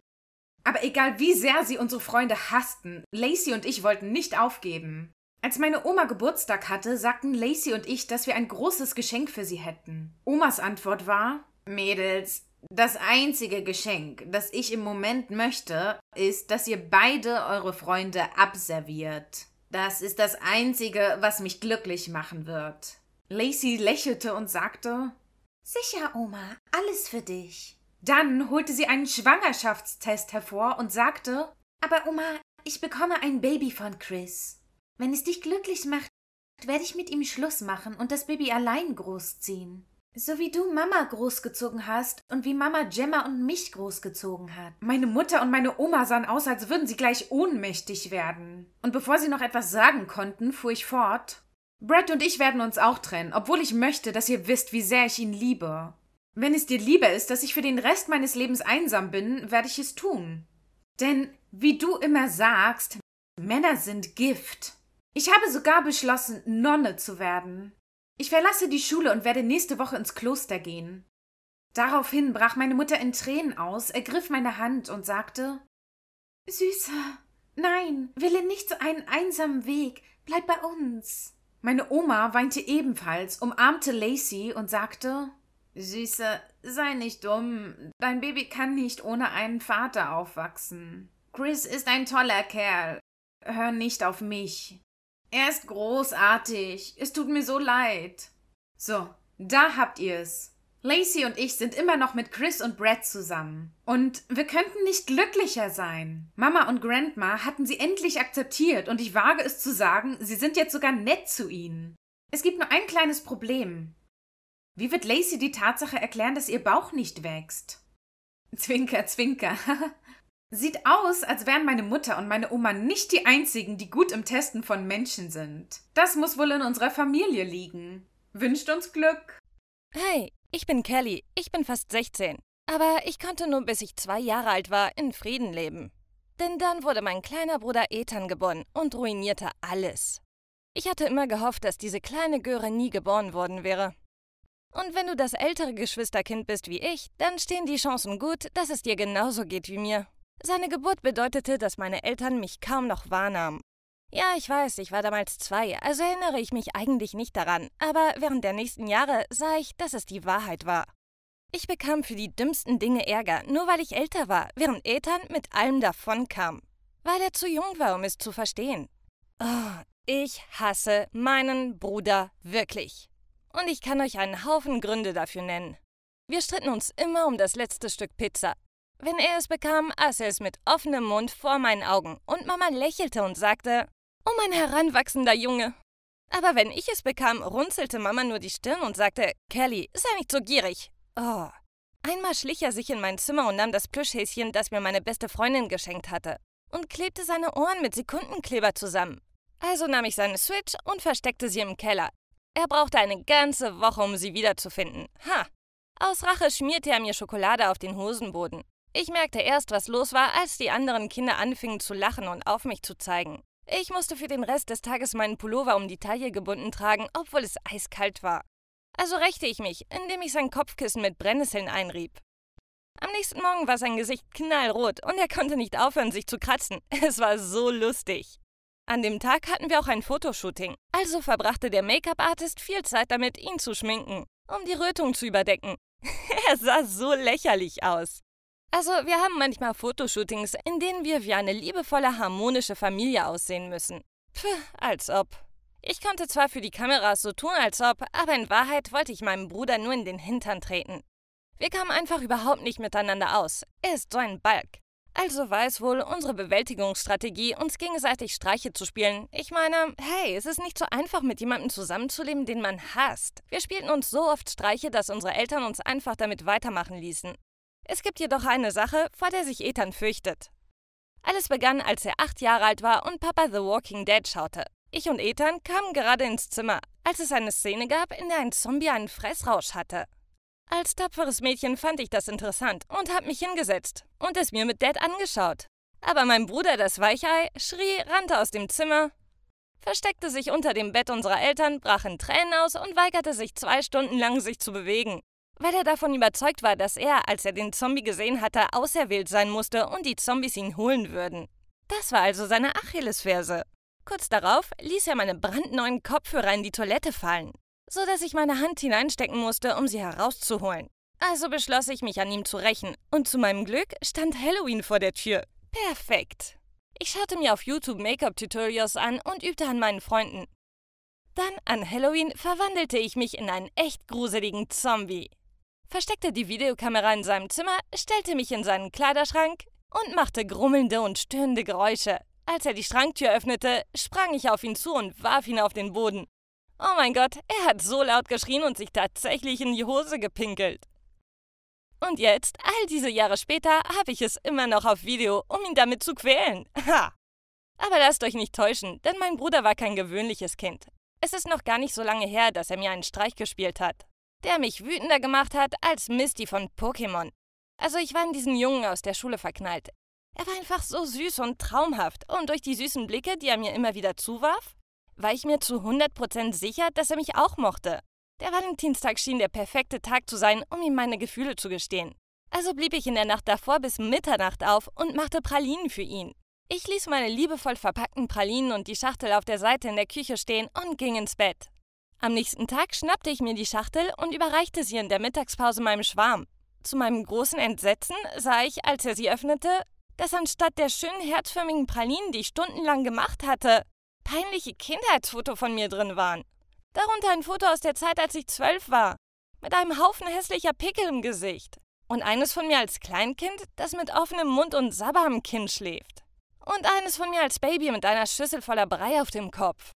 Aber egal wie sehr sie unsere Freunde hassten, Lacey und ich wollten nicht aufgeben. Als meine Oma Geburtstag hatte, sagten Lacey und ich, dass wir ein großes Geschenk für sie hätten. Omas Antwort war: Mädels, das einzige Geschenk, das ich im Moment möchte, ist, dass ihr beide eure Freunde abserviert. Das ist das einzige, was mich glücklich machen wird. Lacey lächelte und sagte: Sicher, Oma, alles für dich. Dann holte sie einen Schwangerschaftstest hervor und sagte Aber Oma, ich bekomme ein Baby von Chris. Wenn es dich glücklich macht, werde ich mit ihm Schluss machen und das Baby allein großziehen. So wie du Mama großgezogen hast und wie Mama Gemma und mich großgezogen hat. Meine Mutter und meine Oma sahen aus, als würden sie gleich ohnmächtig werden. Und bevor sie noch etwas sagen konnten, fuhr ich fort. Brett und ich werden uns auch trennen, obwohl ich möchte, dass ihr wisst, wie sehr ich ihn liebe. Wenn es dir lieber ist, dass ich für den Rest meines Lebens einsam bin, werde ich es tun. Denn, wie du immer sagst, Männer sind Gift. Ich habe sogar beschlossen, Nonne zu werden. Ich verlasse die Schule und werde nächste Woche ins Kloster gehen. Daraufhin brach meine Mutter in Tränen aus, ergriff meine Hand und sagte Süßer, nein, wille nicht so einen einsamen Weg, bleib bei uns. Meine Oma weinte ebenfalls, umarmte Lacey und sagte Süße, sei nicht dumm. Dein Baby kann nicht ohne einen Vater aufwachsen. Chris ist ein toller Kerl. Hör nicht auf mich. Er ist großartig. Es tut mir so leid. So, da habt ihr's. Lacey und ich sind immer noch mit Chris und Brad zusammen. Und wir könnten nicht glücklicher sein. Mama und Grandma hatten sie endlich akzeptiert und ich wage es zu sagen, sie sind jetzt sogar nett zu ihnen. Es gibt nur ein kleines Problem. Wie wird Lacey die Tatsache erklären, dass ihr Bauch nicht wächst? Zwinker, zwinker. Sieht aus, als wären meine Mutter und meine Oma nicht die einzigen, die gut im Testen von Menschen sind. Das muss wohl in unserer Familie liegen. Wünscht uns Glück. Hey, ich bin Kelly. Ich bin fast 16. Aber ich konnte nur, bis ich zwei Jahre alt war, in Frieden leben. Denn dann wurde mein kleiner Bruder Ethan geboren und ruinierte alles. Ich hatte immer gehofft, dass diese kleine Göre nie geboren worden wäre. Und wenn du das ältere Geschwisterkind bist wie ich, dann stehen die Chancen gut, dass es dir genauso geht wie mir. Seine Geburt bedeutete, dass meine Eltern mich kaum noch wahrnahmen. Ja, ich weiß, ich war damals zwei, also erinnere ich mich eigentlich nicht daran, aber während der nächsten Jahre sah ich, dass es die Wahrheit war. Ich bekam für die dümmsten Dinge Ärger, nur weil ich älter war, während Ethan mit allem davonkam. Weil er zu jung war, um es zu verstehen. Oh, ich hasse meinen Bruder wirklich. Und ich kann euch einen Haufen Gründe dafür nennen. Wir stritten uns immer um das letzte Stück Pizza. Wenn er es bekam, aß er es mit offenem Mund vor meinen Augen und Mama lächelte und sagte, Oh mein heranwachsender Junge. Aber wenn ich es bekam, runzelte Mama nur die Stirn und sagte, Kelly, sei nicht so gierig. Oh. Einmal schlich er sich in mein Zimmer und nahm das Plüschhäschen, das mir meine beste Freundin geschenkt hatte, und klebte seine Ohren mit Sekundenkleber zusammen. Also nahm ich seine Switch und versteckte sie im Keller, er brauchte eine ganze Woche, um sie wiederzufinden. Ha! Aus Rache schmierte er mir Schokolade auf den Hosenboden. Ich merkte erst, was los war, als die anderen Kinder anfingen zu lachen und auf mich zu zeigen. Ich musste für den Rest des Tages meinen Pullover um die Taille gebunden tragen, obwohl es eiskalt war. Also rächte ich mich, indem ich sein Kopfkissen mit Brennnesseln einrieb. Am nächsten Morgen war sein Gesicht knallrot und er konnte nicht aufhören, sich zu kratzen. Es war so lustig. An dem Tag hatten wir auch ein Fotoshooting, also verbrachte der Make-up-Artist viel Zeit damit, ihn zu schminken, um die Rötung zu überdecken. er sah so lächerlich aus. Also, wir haben manchmal Fotoshootings, in denen wir wie eine liebevolle, harmonische Familie aussehen müssen. Puh, als ob. Ich konnte zwar für die Kameras so tun, als ob, aber in Wahrheit wollte ich meinem Bruder nur in den Hintern treten. Wir kamen einfach überhaupt nicht miteinander aus. Er ist so ein Balk. Also war es wohl unsere Bewältigungsstrategie, uns gegenseitig Streiche zu spielen. Ich meine, hey, es ist nicht so einfach, mit jemandem zusammenzuleben, den man hasst. Wir spielten uns so oft Streiche, dass unsere Eltern uns einfach damit weitermachen ließen. Es gibt jedoch eine Sache, vor der sich Ethan fürchtet. Alles begann, als er acht Jahre alt war und Papa The Walking Dead schaute. Ich und Ethan kamen gerade ins Zimmer, als es eine Szene gab, in der ein Zombie einen Fressrausch hatte. Als tapferes Mädchen fand ich das interessant und hab mich hingesetzt und es mir mit Dad angeschaut. Aber mein Bruder, das Weichei, schrie, rannte aus dem Zimmer, versteckte sich unter dem Bett unserer Eltern, brach in Tränen aus und weigerte sich zwei Stunden lang, sich zu bewegen, weil er davon überzeugt war, dass er, als er den Zombie gesehen hatte, auserwählt sein musste und die Zombies ihn holen würden. Das war also seine Achillesferse. Kurz darauf ließ er meine brandneuen Kopfhörer in die Toilette fallen so dass ich meine Hand hineinstecken musste, um sie herauszuholen. Also beschloss ich, mich an ihm zu rächen. Und zu meinem Glück stand Halloween vor der Tür. Perfekt. Ich schaute mir auf YouTube Make-up-Tutorials an und übte an meinen Freunden. Dann an Halloween verwandelte ich mich in einen echt gruseligen Zombie. Versteckte die Videokamera in seinem Zimmer, stellte mich in seinen Kleiderschrank und machte grummelnde und stöhnende Geräusche. Als er die Schranktür öffnete, sprang ich auf ihn zu und warf ihn auf den Boden. Oh mein Gott, er hat so laut geschrien und sich tatsächlich in die Hose gepinkelt. Und jetzt, all diese Jahre später, habe ich es immer noch auf Video, um ihn damit zu quälen. Ha! Aber lasst euch nicht täuschen, denn mein Bruder war kein gewöhnliches Kind. Es ist noch gar nicht so lange her, dass er mir einen Streich gespielt hat, der mich wütender gemacht hat als Misty von Pokémon. Also ich war in diesen Jungen aus der Schule verknallt. Er war einfach so süß und traumhaft, und durch die süßen Blicke, die er mir immer wieder zuwarf, war ich mir zu 100% sicher, dass er mich auch mochte. Der Valentinstag schien der perfekte Tag zu sein, um ihm meine Gefühle zu gestehen. Also blieb ich in der Nacht davor bis Mitternacht auf und machte Pralinen für ihn. Ich ließ meine liebevoll verpackten Pralinen und die Schachtel auf der Seite in der Küche stehen und ging ins Bett. Am nächsten Tag schnappte ich mir die Schachtel und überreichte sie in der Mittagspause meinem Schwarm. Zu meinem großen Entsetzen sah ich, als er sie öffnete, dass anstatt der schönen herzförmigen Pralinen, die ich stundenlang gemacht hatte, peinliche Kindheitsfoto von mir drin waren. Darunter ein Foto aus der Zeit, als ich zwölf war, mit einem Haufen hässlicher Pickel im Gesicht. Und eines von mir als Kleinkind, das mit offenem Mund und Sabber am Kinn schläft. Und eines von mir als Baby mit einer Schüssel voller Brei auf dem Kopf.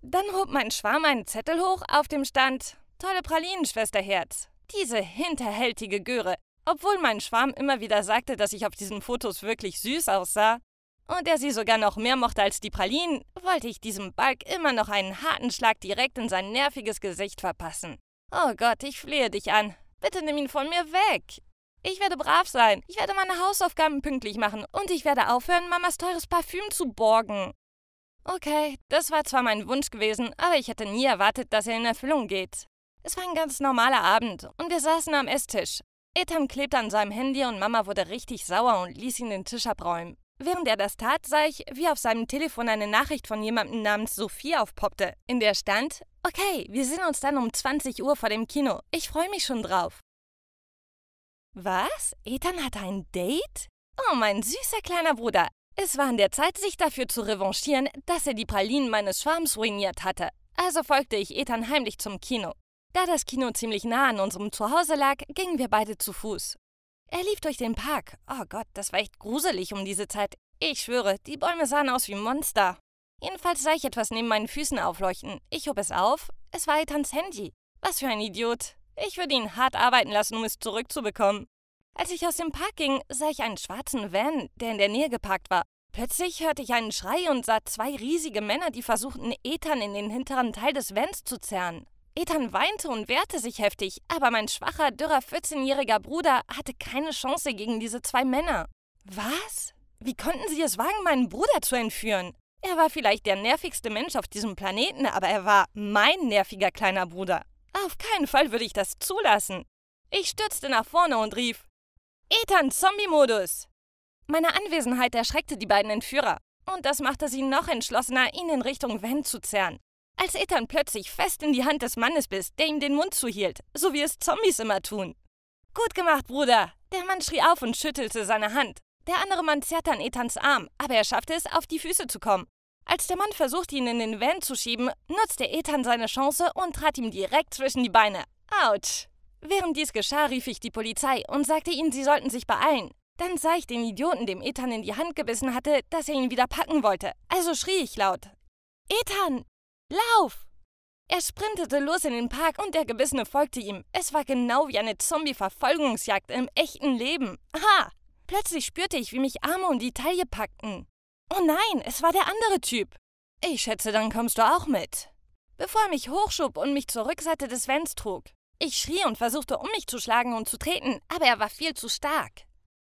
Dann hob mein Schwarm einen Zettel hoch, auf dem stand: Tolle Pralinen, Schwesterherz. Diese hinterhältige Göre. Obwohl mein Schwarm immer wieder sagte, dass ich auf diesen Fotos wirklich süß aussah, und er sie sogar noch mehr mochte als die Pralinen, wollte ich diesem Balk immer noch einen harten Schlag direkt in sein nerviges Gesicht verpassen. Oh Gott, ich flehe dich an. Bitte nimm ihn von mir weg. Ich werde brav sein, ich werde meine Hausaufgaben pünktlich machen und ich werde aufhören, Mamas teures Parfüm zu borgen. Okay, das war zwar mein Wunsch gewesen, aber ich hätte nie erwartet, dass er in Erfüllung geht. Es war ein ganz normaler Abend und wir saßen am Esstisch. Ethan klebte an seinem Handy und Mama wurde richtig sauer und ließ ihn den Tisch abräumen. Während er das tat, sah ich, wie auf seinem Telefon eine Nachricht von jemandem namens Sophie aufpoppte, in der stand, okay, wir sehen uns dann um 20 Uhr vor dem Kino, ich freue mich schon drauf. Was? Ethan hatte ein Date? Oh, mein süßer kleiner Bruder. Es war an der Zeit, sich dafür zu revanchieren, dass er die Pralinen meines Schwarms ruiniert hatte. Also folgte ich Ethan heimlich zum Kino. Da das Kino ziemlich nah an unserem Zuhause lag, gingen wir beide zu Fuß. Er lief durch den Park. Oh Gott, das war echt gruselig um diese Zeit. Ich schwöre, die Bäume sahen aus wie Monster. Jedenfalls sah ich etwas neben meinen Füßen aufleuchten. Ich hob es auf. Es war Eitans Handy. Was für ein Idiot. Ich würde ihn hart arbeiten lassen, um es zurückzubekommen. Als ich aus dem Park ging, sah ich einen schwarzen Van, der in der Nähe geparkt war. Plötzlich hörte ich einen Schrei und sah zwei riesige Männer, die versuchten, Ethan in den hinteren Teil des Vans zu zerren. Ethan weinte und wehrte sich heftig, aber mein schwacher, dürrer 14-jähriger Bruder hatte keine Chance gegen diese zwei Männer. Was? Wie konnten sie es wagen, meinen Bruder zu entführen? Er war vielleicht der nervigste Mensch auf diesem Planeten, aber er war mein nerviger kleiner Bruder. Auf keinen Fall würde ich das zulassen. Ich stürzte nach vorne und rief: Ethan, Zombie-Modus! Meine Anwesenheit erschreckte die beiden Entführer. Und das machte sie noch entschlossener, ihn in Richtung Van zu zerren als Ethan plötzlich fest in die Hand des Mannes biss, der ihm den Mund zuhielt, so wie es Zombies immer tun. Gut gemacht, Bruder! Der Mann schrie auf und schüttelte seine Hand. Der andere Mann zerrte an Ethans Arm, aber er schaffte es, auf die Füße zu kommen. Als der Mann versuchte, ihn in den Van zu schieben, nutzte Ethan seine Chance und trat ihm direkt zwischen die Beine. Autsch! Während dies geschah, rief ich die Polizei und sagte ihnen, sie sollten sich beeilen. Dann sah ich den Idioten, dem Ethan in die Hand gebissen hatte, dass er ihn wieder packen wollte. Also schrie ich laut. Ethan, Lauf! Er sprintete los in den Park und der Gebissene folgte ihm. Es war genau wie eine Zombie-Verfolgungsjagd im echten Leben. Ha! Plötzlich spürte ich, wie mich Arme um die Taille packten. Oh nein, es war der andere Typ. Ich schätze, dann kommst du auch mit. Bevor er mich hochschob und mich zur Rückseite des Vans trug. Ich schrie und versuchte, um mich zu schlagen und zu treten, aber er war viel zu stark.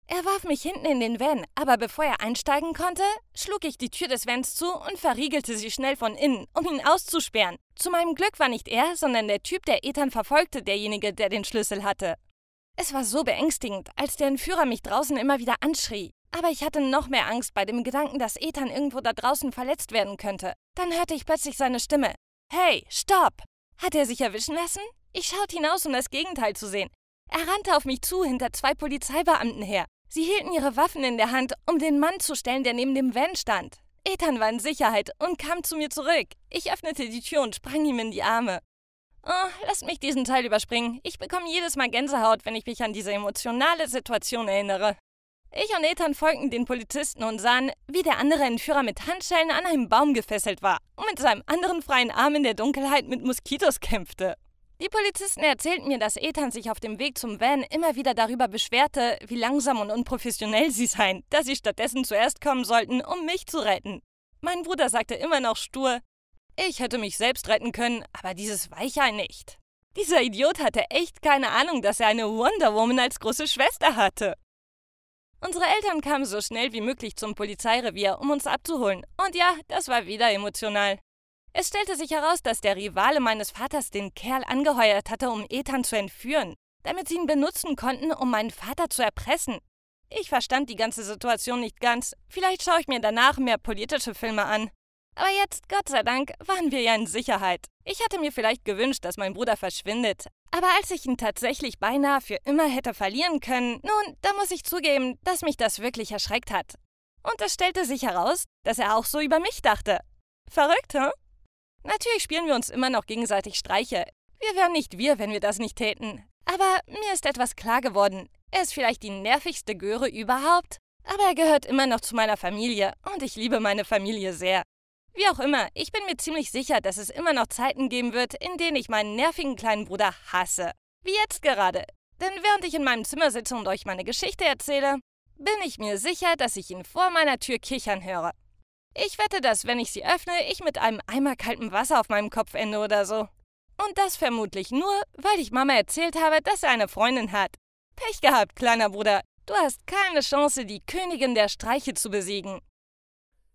Er warf mich hinten in den Van, aber bevor er einsteigen konnte, schlug ich die Tür des Vans zu und verriegelte sie schnell von innen, um ihn auszusperren. Zu meinem Glück war nicht er, sondern der Typ, der Ethan verfolgte, derjenige, der den Schlüssel hatte. Es war so beängstigend, als der Entführer mich draußen immer wieder anschrie. Aber ich hatte noch mehr Angst bei dem Gedanken, dass Ethan irgendwo da draußen verletzt werden könnte. Dann hörte ich plötzlich seine Stimme. Hey, stopp! Hat er sich erwischen lassen? Ich schaute hinaus, um das Gegenteil zu sehen. Er rannte auf mich zu, hinter zwei Polizeibeamten her. Sie hielten ihre Waffen in der Hand, um den Mann zu stellen, der neben dem Van stand. Ethan war in Sicherheit und kam zu mir zurück. Ich öffnete die Tür und sprang ihm in die Arme. Oh, lasst mich diesen Teil überspringen. Ich bekomme jedes Mal Gänsehaut, wenn ich mich an diese emotionale Situation erinnere. Ich und Ethan folgten den Polizisten und sahen, wie der andere Entführer mit Handschellen an einem Baum gefesselt war und mit seinem anderen freien Arm in der Dunkelheit mit Moskitos kämpfte. Die Polizisten erzählten mir, dass Ethan sich auf dem Weg zum Van immer wieder darüber beschwerte, wie langsam und unprofessionell sie seien, dass sie stattdessen zuerst kommen sollten, um mich zu retten. Mein Bruder sagte immer noch stur, ich hätte mich selbst retten können, aber dieses Weichei nicht. Dieser Idiot hatte echt keine Ahnung, dass er eine Wonder Woman als große Schwester hatte. Unsere Eltern kamen so schnell wie möglich zum Polizeirevier, um uns abzuholen. Und ja, das war wieder emotional. Es stellte sich heraus, dass der Rivale meines Vaters den Kerl angeheuert hatte, um Ethan zu entführen, damit sie ihn benutzen konnten, um meinen Vater zu erpressen. Ich verstand die ganze Situation nicht ganz. Vielleicht schaue ich mir danach mehr politische Filme an. Aber jetzt, Gott sei Dank, waren wir ja in Sicherheit. Ich hatte mir vielleicht gewünscht, dass mein Bruder verschwindet. Aber als ich ihn tatsächlich beinahe für immer hätte verlieren können, nun, da muss ich zugeben, dass mich das wirklich erschreckt hat. Und es stellte sich heraus, dass er auch so über mich dachte. Verrückt, hm? Natürlich spielen wir uns immer noch gegenseitig Streiche. Wir wären nicht wir, wenn wir das nicht täten. Aber mir ist etwas klar geworden. Er ist vielleicht die nervigste Göre überhaupt. Aber er gehört immer noch zu meiner Familie und ich liebe meine Familie sehr. Wie auch immer, ich bin mir ziemlich sicher, dass es immer noch Zeiten geben wird, in denen ich meinen nervigen kleinen Bruder hasse. Wie jetzt gerade. Denn während ich in meinem Zimmer sitze und euch meine Geschichte erzähle, bin ich mir sicher, dass ich ihn vor meiner Tür kichern höre. Ich wette, dass wenn ich sie öffne, ich mit einem Eimer kaltem Wasser auf meinem Kopf ende oder so. Und das vermutlich nur, weil ich Mama erzählt habe, dass er eine Freundin hat. Pech gehabt, kleiner Bruder. Du hast keine Chance, die Königin der Streiche zu besiegen.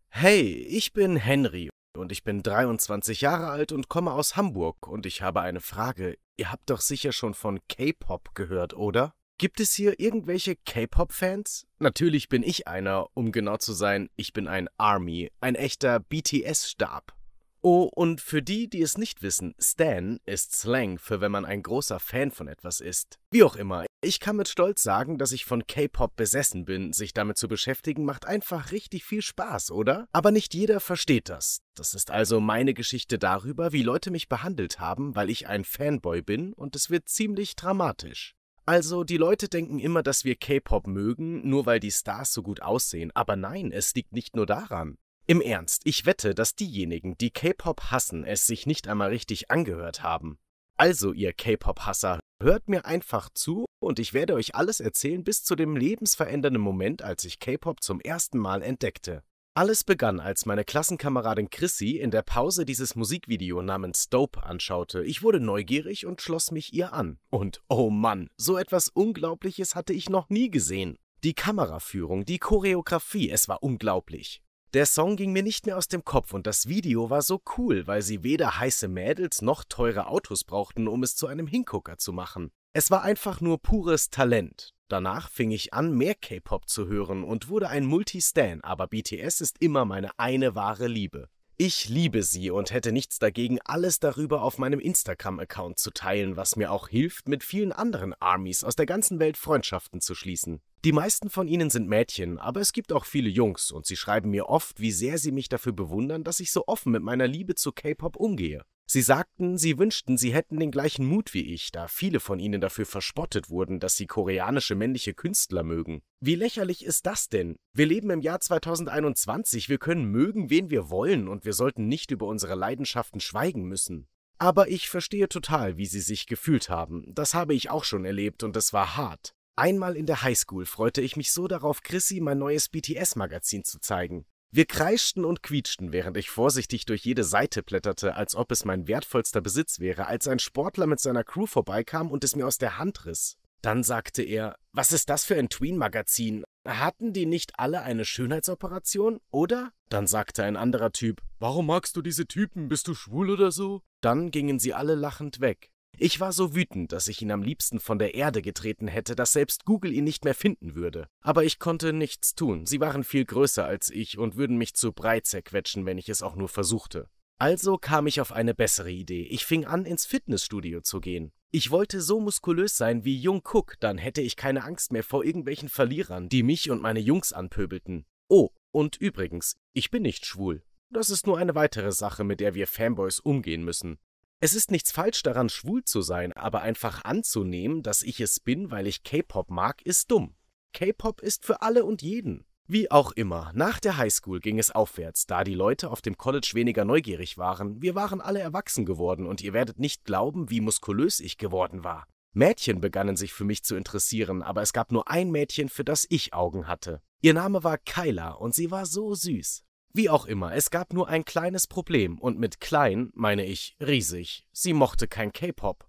Hey, ich bin Henry und ich bin 23 Jahre alt und komme aus Hamburg und ich habe eine Frage. Ihr habt doch sicher schon von K-Pop gehört, oder? Gibt es hier irgendwelche K-Pop-Fans? Natürlich bin ich einer, um genau zu sein, ich bin ein Army, ein echter BTS-Stab. Oh, und für die, die es nicht wissen, Stan ist Slang für wenn man ein großer Fan von etwas ist. Wie auch immer, ich kann mit Stolz sagen, dass ich von K-Pop besessen bin. Sich damit zu beschäftigen macht einfach richtig viel Spaß, oder? Aber nicht jeder versteht das. Das ist also meine Geschichte darüber, wie Leute mich behandelt haben, weil ich ein Fanboy bin und es wird ziemlich dramatisch. Also die Leute denken immer, dass wir K-Pop mögen, nur weil die Stars so gut aussehen, aber nein, es liegt nicht nur daran. Im Ernst, ich wette, dass diejenigen, die K-Pop hassen, es sich nicht einmal richtig angehört haben. Also, ihr K-Pop-Hasser, hört mir einfach zu und ich werde euch alles erzählen bis zu dem lebensverändernden Moment, als ich K-Pop zum ersten Mal entdeckte. Alles begann, als meine Klassenkameradin Chrissy in der Pause dieses Musikvideo namens Dope anschaute. Ich wurde neugierig und schloss mich ihr an. Und oh Mann, so etwas Unglaubliches hatte ich noch nie gesehen. Die Kameraführung, die Choreografie, es war unglaublich. Der Song ging mir nicht mehr aus dem Kopf und das Video war so cool, weil sie weder heiße Mädels noch teure Autos brauchten, um es zu einem Hingucker zu machen. Es war einfach nur pures Talent. Danach fing ich an, mehr K-Pop zu hören und wurde ein Multistan, aber BTS ist immer meine eine wahre Liebe. Ich liebe sie und hätte nichts dagegen, alles darüber auf meinem Instagram-Account zu teilen, was mir auch hilft, mit vielen anderen Armies aus der ganzen Welt Freundschaften zu schließen. Die meisten von ihnen sind Mädchen, aber es gibt auch viele Jungs und sie schreiben mir oft, wie sehr sie mich dafür bewundern, dass ich so offen mit meiner Liebe zu K-Pop umgehe. Sie sagten, sie wünschten, sie hätten den gleichen Mut wie ich, da viele von ihnen dafür verspottet wurden, dass sie koreanische männliche Künstler mögen. Wie lächerlich ist das denn? Wir leben im Jahr 2021, wir können mögen, wen wir wollen, und wir sollten nicht über unsere Leidenschaften schweigen müssen. Aber ich verstehe total, wie sie sich gefühlt haben. Das habe ich auch schon erlebt und es war hart. Einmal in der Highschool freute ich mich so darauf, Chrissy mein neues BTS-Magazin zu zeigen. Wir kreischten und quietschten, während ich vorsichtig durch jede Seite blätterte, als ob es mein wertvollster Besitz wäre, als ein Sportler mit seiner Crew vorbeikam und es mir aus der Hand riss. Dann sagte er, was ist das für ein Tween-Magazin? Hatten die nicht alle eine Schönheitsoperation, oder? Dann sagte ein anderer Typ, warum magst du diese Typen, bist du schwul oder so? Dann gingen sie alle lachend weg. Ich war so wütend, dass ich ihn am liebsten von der Erde getreten hätte, dass selbst Google ihn nicht mehr finden würde. Aber ich konnte nichts tun, sie waren viel größer als ich und würden mich zu breit zerquetschen, wenn ich es auch nur versuchte. Also kam ich auf eine bessere Idee. Ich fing an, ins Fitnessstudio zu gehen. Ich wollte so muskulös sein wie Jung Cook, dann hätte ich keine Angst mehr vor irgendwelchen Verlierern, die mich und meine Jungs anpöbelten. Oh, und übrigens, ich bin nicht schwul. Das ist nur eine weitere Sache, mit der wir Fanboys umgehen müssen. Es ist nichts falsch daran, schwul zu sein, aber einfach anzunehmen, dass ich es bin, weil ich K-Pop mag, ist dumm. K-Pop ist für alle und jeden. Wie auch immer, nach der Highschool ging es aufwärts, da die Leute auf dem College weniger neugierig waren. Wir waren alle erwachsen geworden und ihr werdet nicht glauben, wie muskulös ich geworden war. Mädchen begannen sich für mich zu interessieren, aber es gab nur ein Mädchen, für das ich Augen hatte. Ihr Name war Kyla und sie war so süß. Wie auch immer, es gab nur ein kleines Problem, und mit klein meine ich riesig. Sie mochte kein K-Pop.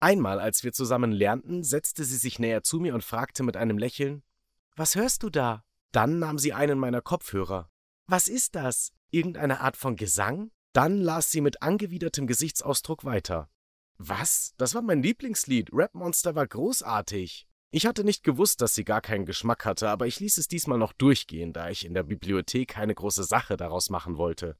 Einmal, als wir zusammen lernten, setzte sie sich näher zu mir und fragte mit einem Lächeln: Was hörst du da? Dann nahm sie einen meiner Kopfhörer. Was ist das? Irgendeine Art von Gesang? Dann las sie mit angewidertem Gesichtsausdruck weiter. Was? Das war mein Lieblingslied. Rap Monster war großartig. Ich hatte nicht gewusst, dass sie gar keinen Geschmack hatte, aber ich ließ es diesmal noch durchgehen, da ich in der Bibliothek keine große Sache daraus machen wollte.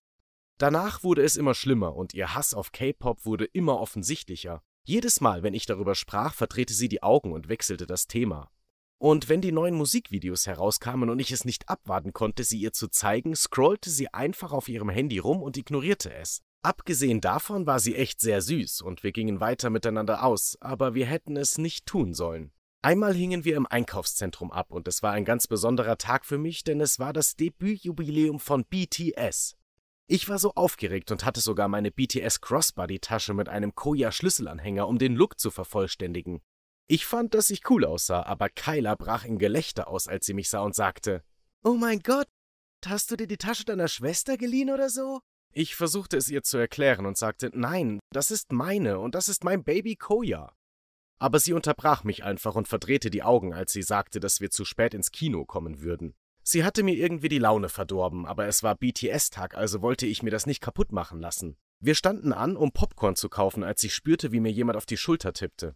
Danach wurde es immer schlimmer und ihr Hass auf K-Pop wurde immer offensichtlicher. Jedes Mal, wenn ich darüber sprach, verdrehte sie die Augen und wechselte das Thema. Und wenn die neuen Musikvideos herauskamen und ich es nicht abwarten konnte, sie ihr zu zeigen, scrollte sie einfach auf ihrem Handy rum und ignorierte es. Abgesehen davon war sie echt sehr süß und wir gingen weiter miteinander aus, aber wir hätten es nicht tun sollen. Einmal hingen wir im Einkaufszentrum ab und es war ein ganz besonderer Tag für mich, denn es war das Debütjubiläum von BTS. Ich war so aufgeregt und hatte sogar meine BTS Crossbody-Tasche mit einem Koya schlüsselanhänger um den Look zu vervollständigen. Ich fand, dass ich cool aussah, aber Kyla brach in Gelächter aus, als sie mich sah und sagte: Oh mein Gott, hast du dir die Tasche deiner Schwester geliehen oder so? Ich versuchte es ihr zu erklären und sagte: Nein, das ist meine und das ist mein Baby Koya." Aber sie unterbrach mich einfach und verdrehte die Augen, als sie sagte, dass wir zu spät ins Kino kommen würden. Sie hatte mir irgendwie die Laune verdorben, aber es war BTS-Tag, also wollte ich mir das nicht kaputt machen lassen. Wir standen an, um Popcorn zu kaufen, als ich spürte, wie mir jemand auf die Schulter tippte.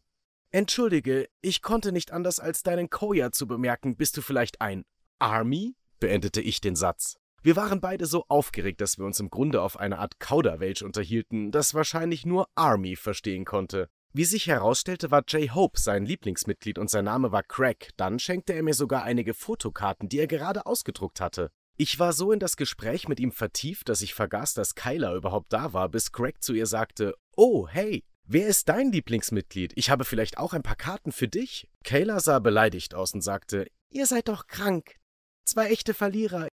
Entschuldige, ich konnte nicht anders als deinen Koya zu bemerken. Bist du vielleicht ein Army? beendete ich den Satz. Wir waren beide so aufgeregt, dass wir uns im Grunde auf eine Art Kauderwelsch unterhielten, das wahrscheinlich nur Army verstehen konnte. Wie sich herausstellte, war Jay Hope sein Lieblingsmitglied und sein Name war Craig. Dann schenkte er mir sogar einige Fotokarten, die er gerade ausgedruckt hatte. Ich war so in das Gespräch mit ihm vertieft, dass ich vergaß, dass Kyla überhaupt da war, bis Craig zu ihr sagte: Oh, hey, wer ist dein Lieblingsmitglied? Ich habe vielleicht auch ein paar Karten für dich. Kayla sah beleidigt aus und sagte: Ihr seid doch krank. Zwei echte Verlierer.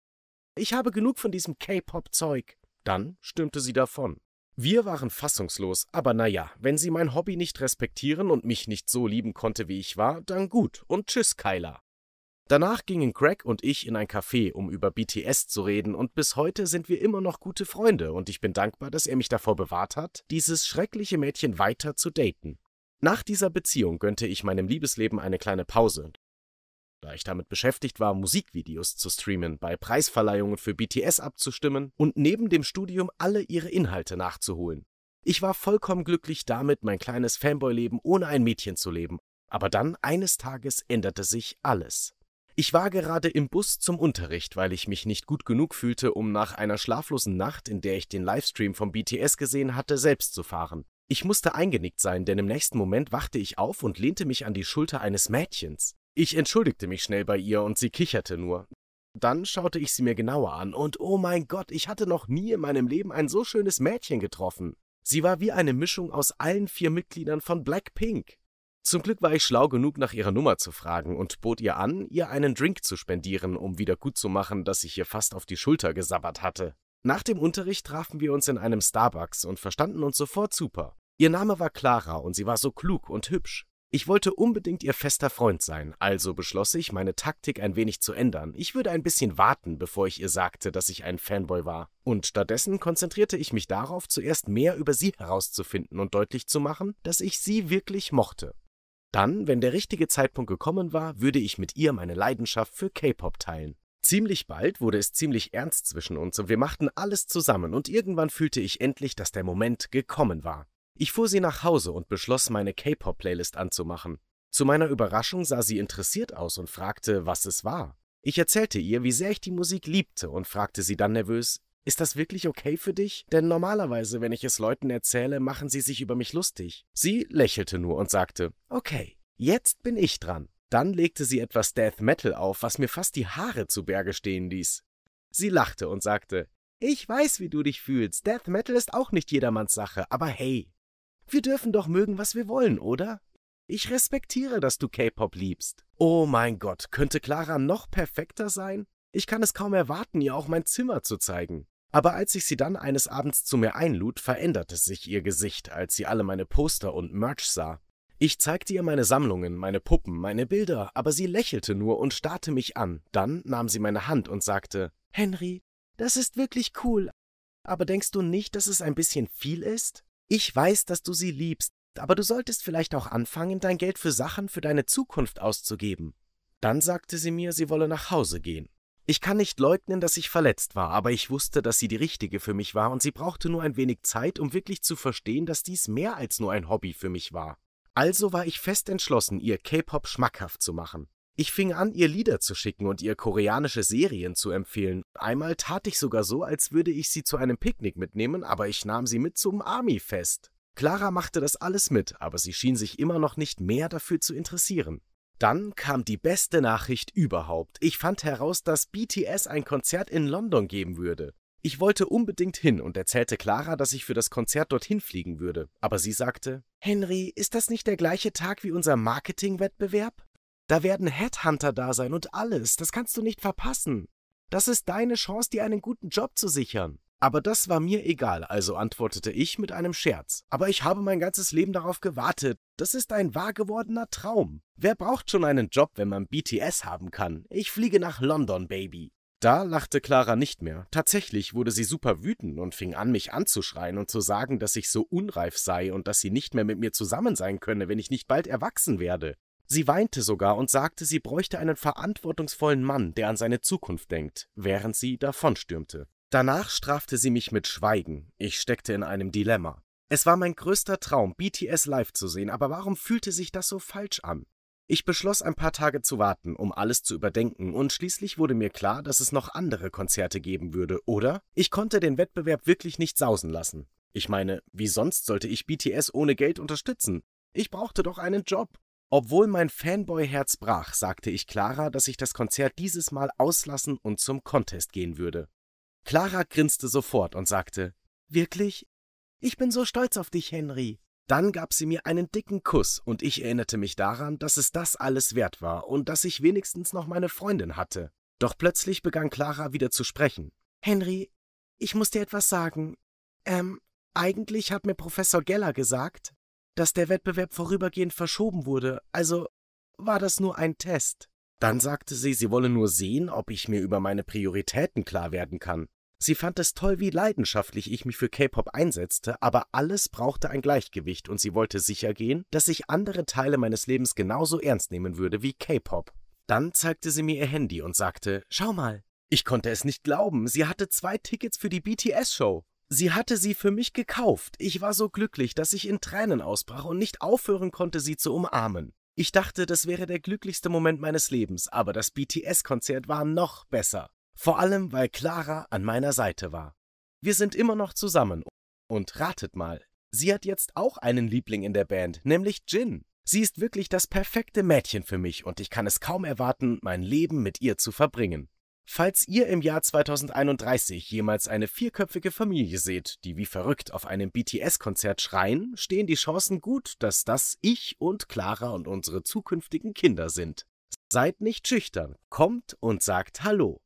Ich habe genug von diesem K-Pop-Zeug. Dann stürmte sie davon. Wir waren fassungslos, aber naja, wenn sie mein Hobby nicht respektieren und mich nicht so lieben konnte, wie ich war, dann gut und tschüss, Kyla. Danach gingen Greg und ich in ein Café, um über BTS zu reden, und bis heute sind wir immer noch gute Freunde, und ich bin dankbar, dass er mich davor bewahrt hat, dieses schreckliche Mädchen weiter zu daten. Nach dieser Beziehung gönnte ich meinem Liebesleben eine kleine Pause, da ich damit beschäftigt war, Musikvideos zu streamen, bei Preisverleihungen für BTS abzustimmen und neben dem Studium alle ihre Inhalte nachzuholen. Ich war vollkommen glücklich damit, mein kleines Fanboy-Leben ohne ein Mädchen zu leben, aber dann eines Tages änderte sich alles. Ich war gerade im Bus zum Unterricht, weil ich mich nicht gut genug fühlte, um nach einer schlaflosen Nacht, in der ich den Livestream vom BTS gesehen hatte, selbst zu fahren. Ich musste eingenickt sein, denn im nächsten Moment wachte ich auf und lehnte mich an die Schulter eines Mädchens. Ich entschuldigte mich schnell bei ihr und sie kicherte nur. Dann schaute ich sie mir genauer an und oh mein Gott, ich hatte noch nie in meinem Leben ein so schönes Mädchen getroffen. Sie war wie eine Mischung aus allen vier Mitgliedern von Blackpink. Zum Glück war ich schlau genug, nach ihrer Nummer zu fragen und bot ihr an, ihr einen Drink zu spendieren, um wieder gut zu machen, dass ich ihr fast auf die Schulter gesabbert hatte. Nach dem Unterricht trafen wir uns in einem Starbucks und verstanden uns sofort super. Ihr Name war Clara und sie war so klug und hübsch. Ich wollte unbedingt ihr fester Freund sein, also beschloss ich, meine Taktik ein wenig zu ändern. Ich würde ein bisschen warten, bevor ich ihr sagte, dass ich ein Fanboy war. Und stattdessen konzentrierte ich mich darauf, zuerst mehr über sie herauszufinden und deutlich zu machen, dass ich sie wirklich mochte. Dann, wenn der richtige Zeitpunkt gekommen war, würde ich mit ihr meine Leidenschaft für K-Pop teilen. Ziemlich bald wurde es ziemlich ernst zwischen uns und wir machten alles zusammen und irgendwann fühlte ich endlich, dass der Moment gekommen war. Ich fuhr sie nach Hause und beschloss, meine K-Pop-Playlist anzumachen. Zu meiner Überraschung sah sie interessiert aus und fragte, was es war. Ich erzählte ihr, wie sehr ich die Musik liebte und fragte sie dann nervös, ist das wirklich okay für dich? Denn normalerweise, wenn ich es Leuten erzähle, machen sie sich über mich lustig. Sie lächelte nur und sagte, okay, jetzt bin ich dran. Dann legte sie etwas Death Metal auf, was mir fast die Haare zu Berge stehen ließ. Sie lachte und sagte, ich weiß, wie du dich fühlst. Death Metal ist auch nicht jedermanns Sache, aber hey, wir dürfen doch mögen, was wir wollen, oder? Ich respektiere, dass du K-Pop liebst. Oh mein Gott, könnte Clara noch perfekter sein? Ich kann es kaum erwarten, ihr auch mein Zimmer zu zeigen. Aber als ich sie dann eines Abends zu mir einlud, veränderte sich ihr Gesicht, als sie alle meine Poster und Merch sah. Ich zeigte ihr meine Sammlungen, meine Puppen, meine Bilder, aber sie lächelte nur und starrte mich an. Dann nahm sie meine Hand und sagte, Henry, das ist wirklich cool. Aber denkst du nicht, dass es ein bisschen viel ist? Ich weiß, dass du sie liebst, aber du solltest vielleicht auch anfangen, dein Geld für Sachen für deine Zukunft auszugeben. Dann sagte sie mir, sie wolle nach Hause gehen. Ich kann nicht leugnen, dass ich verletzt war, aber ich wusste, dass sie die richtige für mich war und sie brauchte nur ein wenig Zeit, um wirklich zu verstehen, dass dies mehr als nur ein Hobby für mich war. Also war ich fest entschlossen, ihr K-Pop schmackhaft zu machen. Ich fing an, ihr Lieder zu schicken und ihr koreanische Serien zu empfehlen. Einmal tat ich sogar so, als würde ich sie zu einem Picknick mitnehmen, aber ich nahm sie mit zum Army-Fest. Clara machte das alles mit, aber sie schien sich immer noch nicht mehr dafür zu interessieren. Dann kam die beste Nachricht überhaupt. Ich fand heraus, dass BTS ein Konzert in London geben würde. Ich wollte unbedingt hin und erzählte Clara, dass ich für das Konzert dorthin fliegen würde, aber sie sagte: Henry, ist das nicht der gleiche Tag wie unser Marketingwettbewerb? Da werden Headhunter da sein und alles. Das kannst du nicht verpassen. Das ist deine Chance, dir einen guten Job zu sichern. Aber das war mir egal, also antwortete ich mit einem Scherz. Aber ich habe mein ganzes Leben darauf gewartet. Das ist ein wahr gewordener Traum. Wer braucht schon einen Job, wenn man BTS haben kann? Ich fliege nach London, Baby. Da lachte Clara nicht mehr. Tatsächlich wurde sie super wütend und fing an, mich anzuschreien und zu sagen, dass ich so unreif sei und dass sie nicht mehr mit mir zusammen sein könne, wenn ich nicht bald erwachsen werde. Sie weinte sogar und sagte, sie bräuchte einen verantwortungsvollen Mann, der an seine Zukunft denkt, während sie davonstürmte. Danach strafte sie mich mit Schweigen. Ich steckte in einem Dilemma. Es war mein größter Traum, BTS live zu sehen, aber warum fühlte sich das so falsch an? Ich beschloss, ein paar Tage zu warten, um alles zu überdenken, und schließlich wurde mir klar, dass es noch andere Konzerte geben würde, oder? Ich konnte den Wettbewerb wirklich nicht sausen lassen. Ich meine, wie sonst sollte ich BTS ohne Geld unterstützen? Ich brauchte doch einen Job. Obwohl mein Fanboy-Herz brach, sagte ich Clara, dass ich das Konzert dieses Mal auslassen und zum Contest gehen würde. Clara grinste sofort und sagte, Wirklich? Ich bin so stolz auf dich, Henry. Dann gab sie mir einen dicken Kuss und ich erinnerte mich daran, dass es das alles wert war und dass ich wenigstens noch meine Freundin hatte. Doch plötzlich begann Clara wieder zu sprechen. Henry, ich muss dir etwas sagen. Ähm, eigentlich hat mir Professor Geller gesagt, dass der Wettbewerb vorübergehend verschoben wurde, also war das nur ein Test. Dann sagte sie, sie wolle nur sehen, ob ich mir über meine Prioritäten klar werden kann. Sie fand es toll, wie leidenschaftlich ich mich für K-Pop einsetzte, aber alles brauchte ein Gleichgewicht und sie wollte sicher gehen, dass ich andere Teile meines Lebens genauso ernst nehmen würde wie K-Pop. Dann zeigte sie mir ihr Handy und sagte, schau mal. Ich konnte es nicht glauben, sie hatte zwei Tickets für die BTS-Show. Sie hatte sie für mich gekauft. Ich war so glücklich, dass ich in Tränen ausbrach und nicht aufhören konnte, sie zu umarmen. Ich dachte, das wäre der glücklichste Moment meines Lebens, aber das BTS-Konzert war noch besser. Vor allem, weil Clara an meiner Seite war. Wir sind immer noch zusammen. Und ratet mal, sie hat jetzt auch einen Liebling in der Band, nämlich Jin. Sie ist wirklich das perfekte Mädchen für mich und ich kann es kaum erwarten, mein Leben mit ihr zu verbringen. Falls ihr im Jahr 2031 jemals eine vierköpfige Familie seht, die wie verrückt auf einem BTS-Konzert schreien, stehen die Chancen gut, dass das ich und Clara und unsere zukünftigen Kinder sind. Seid nicht schüchtern, kommt und sagt Hallo.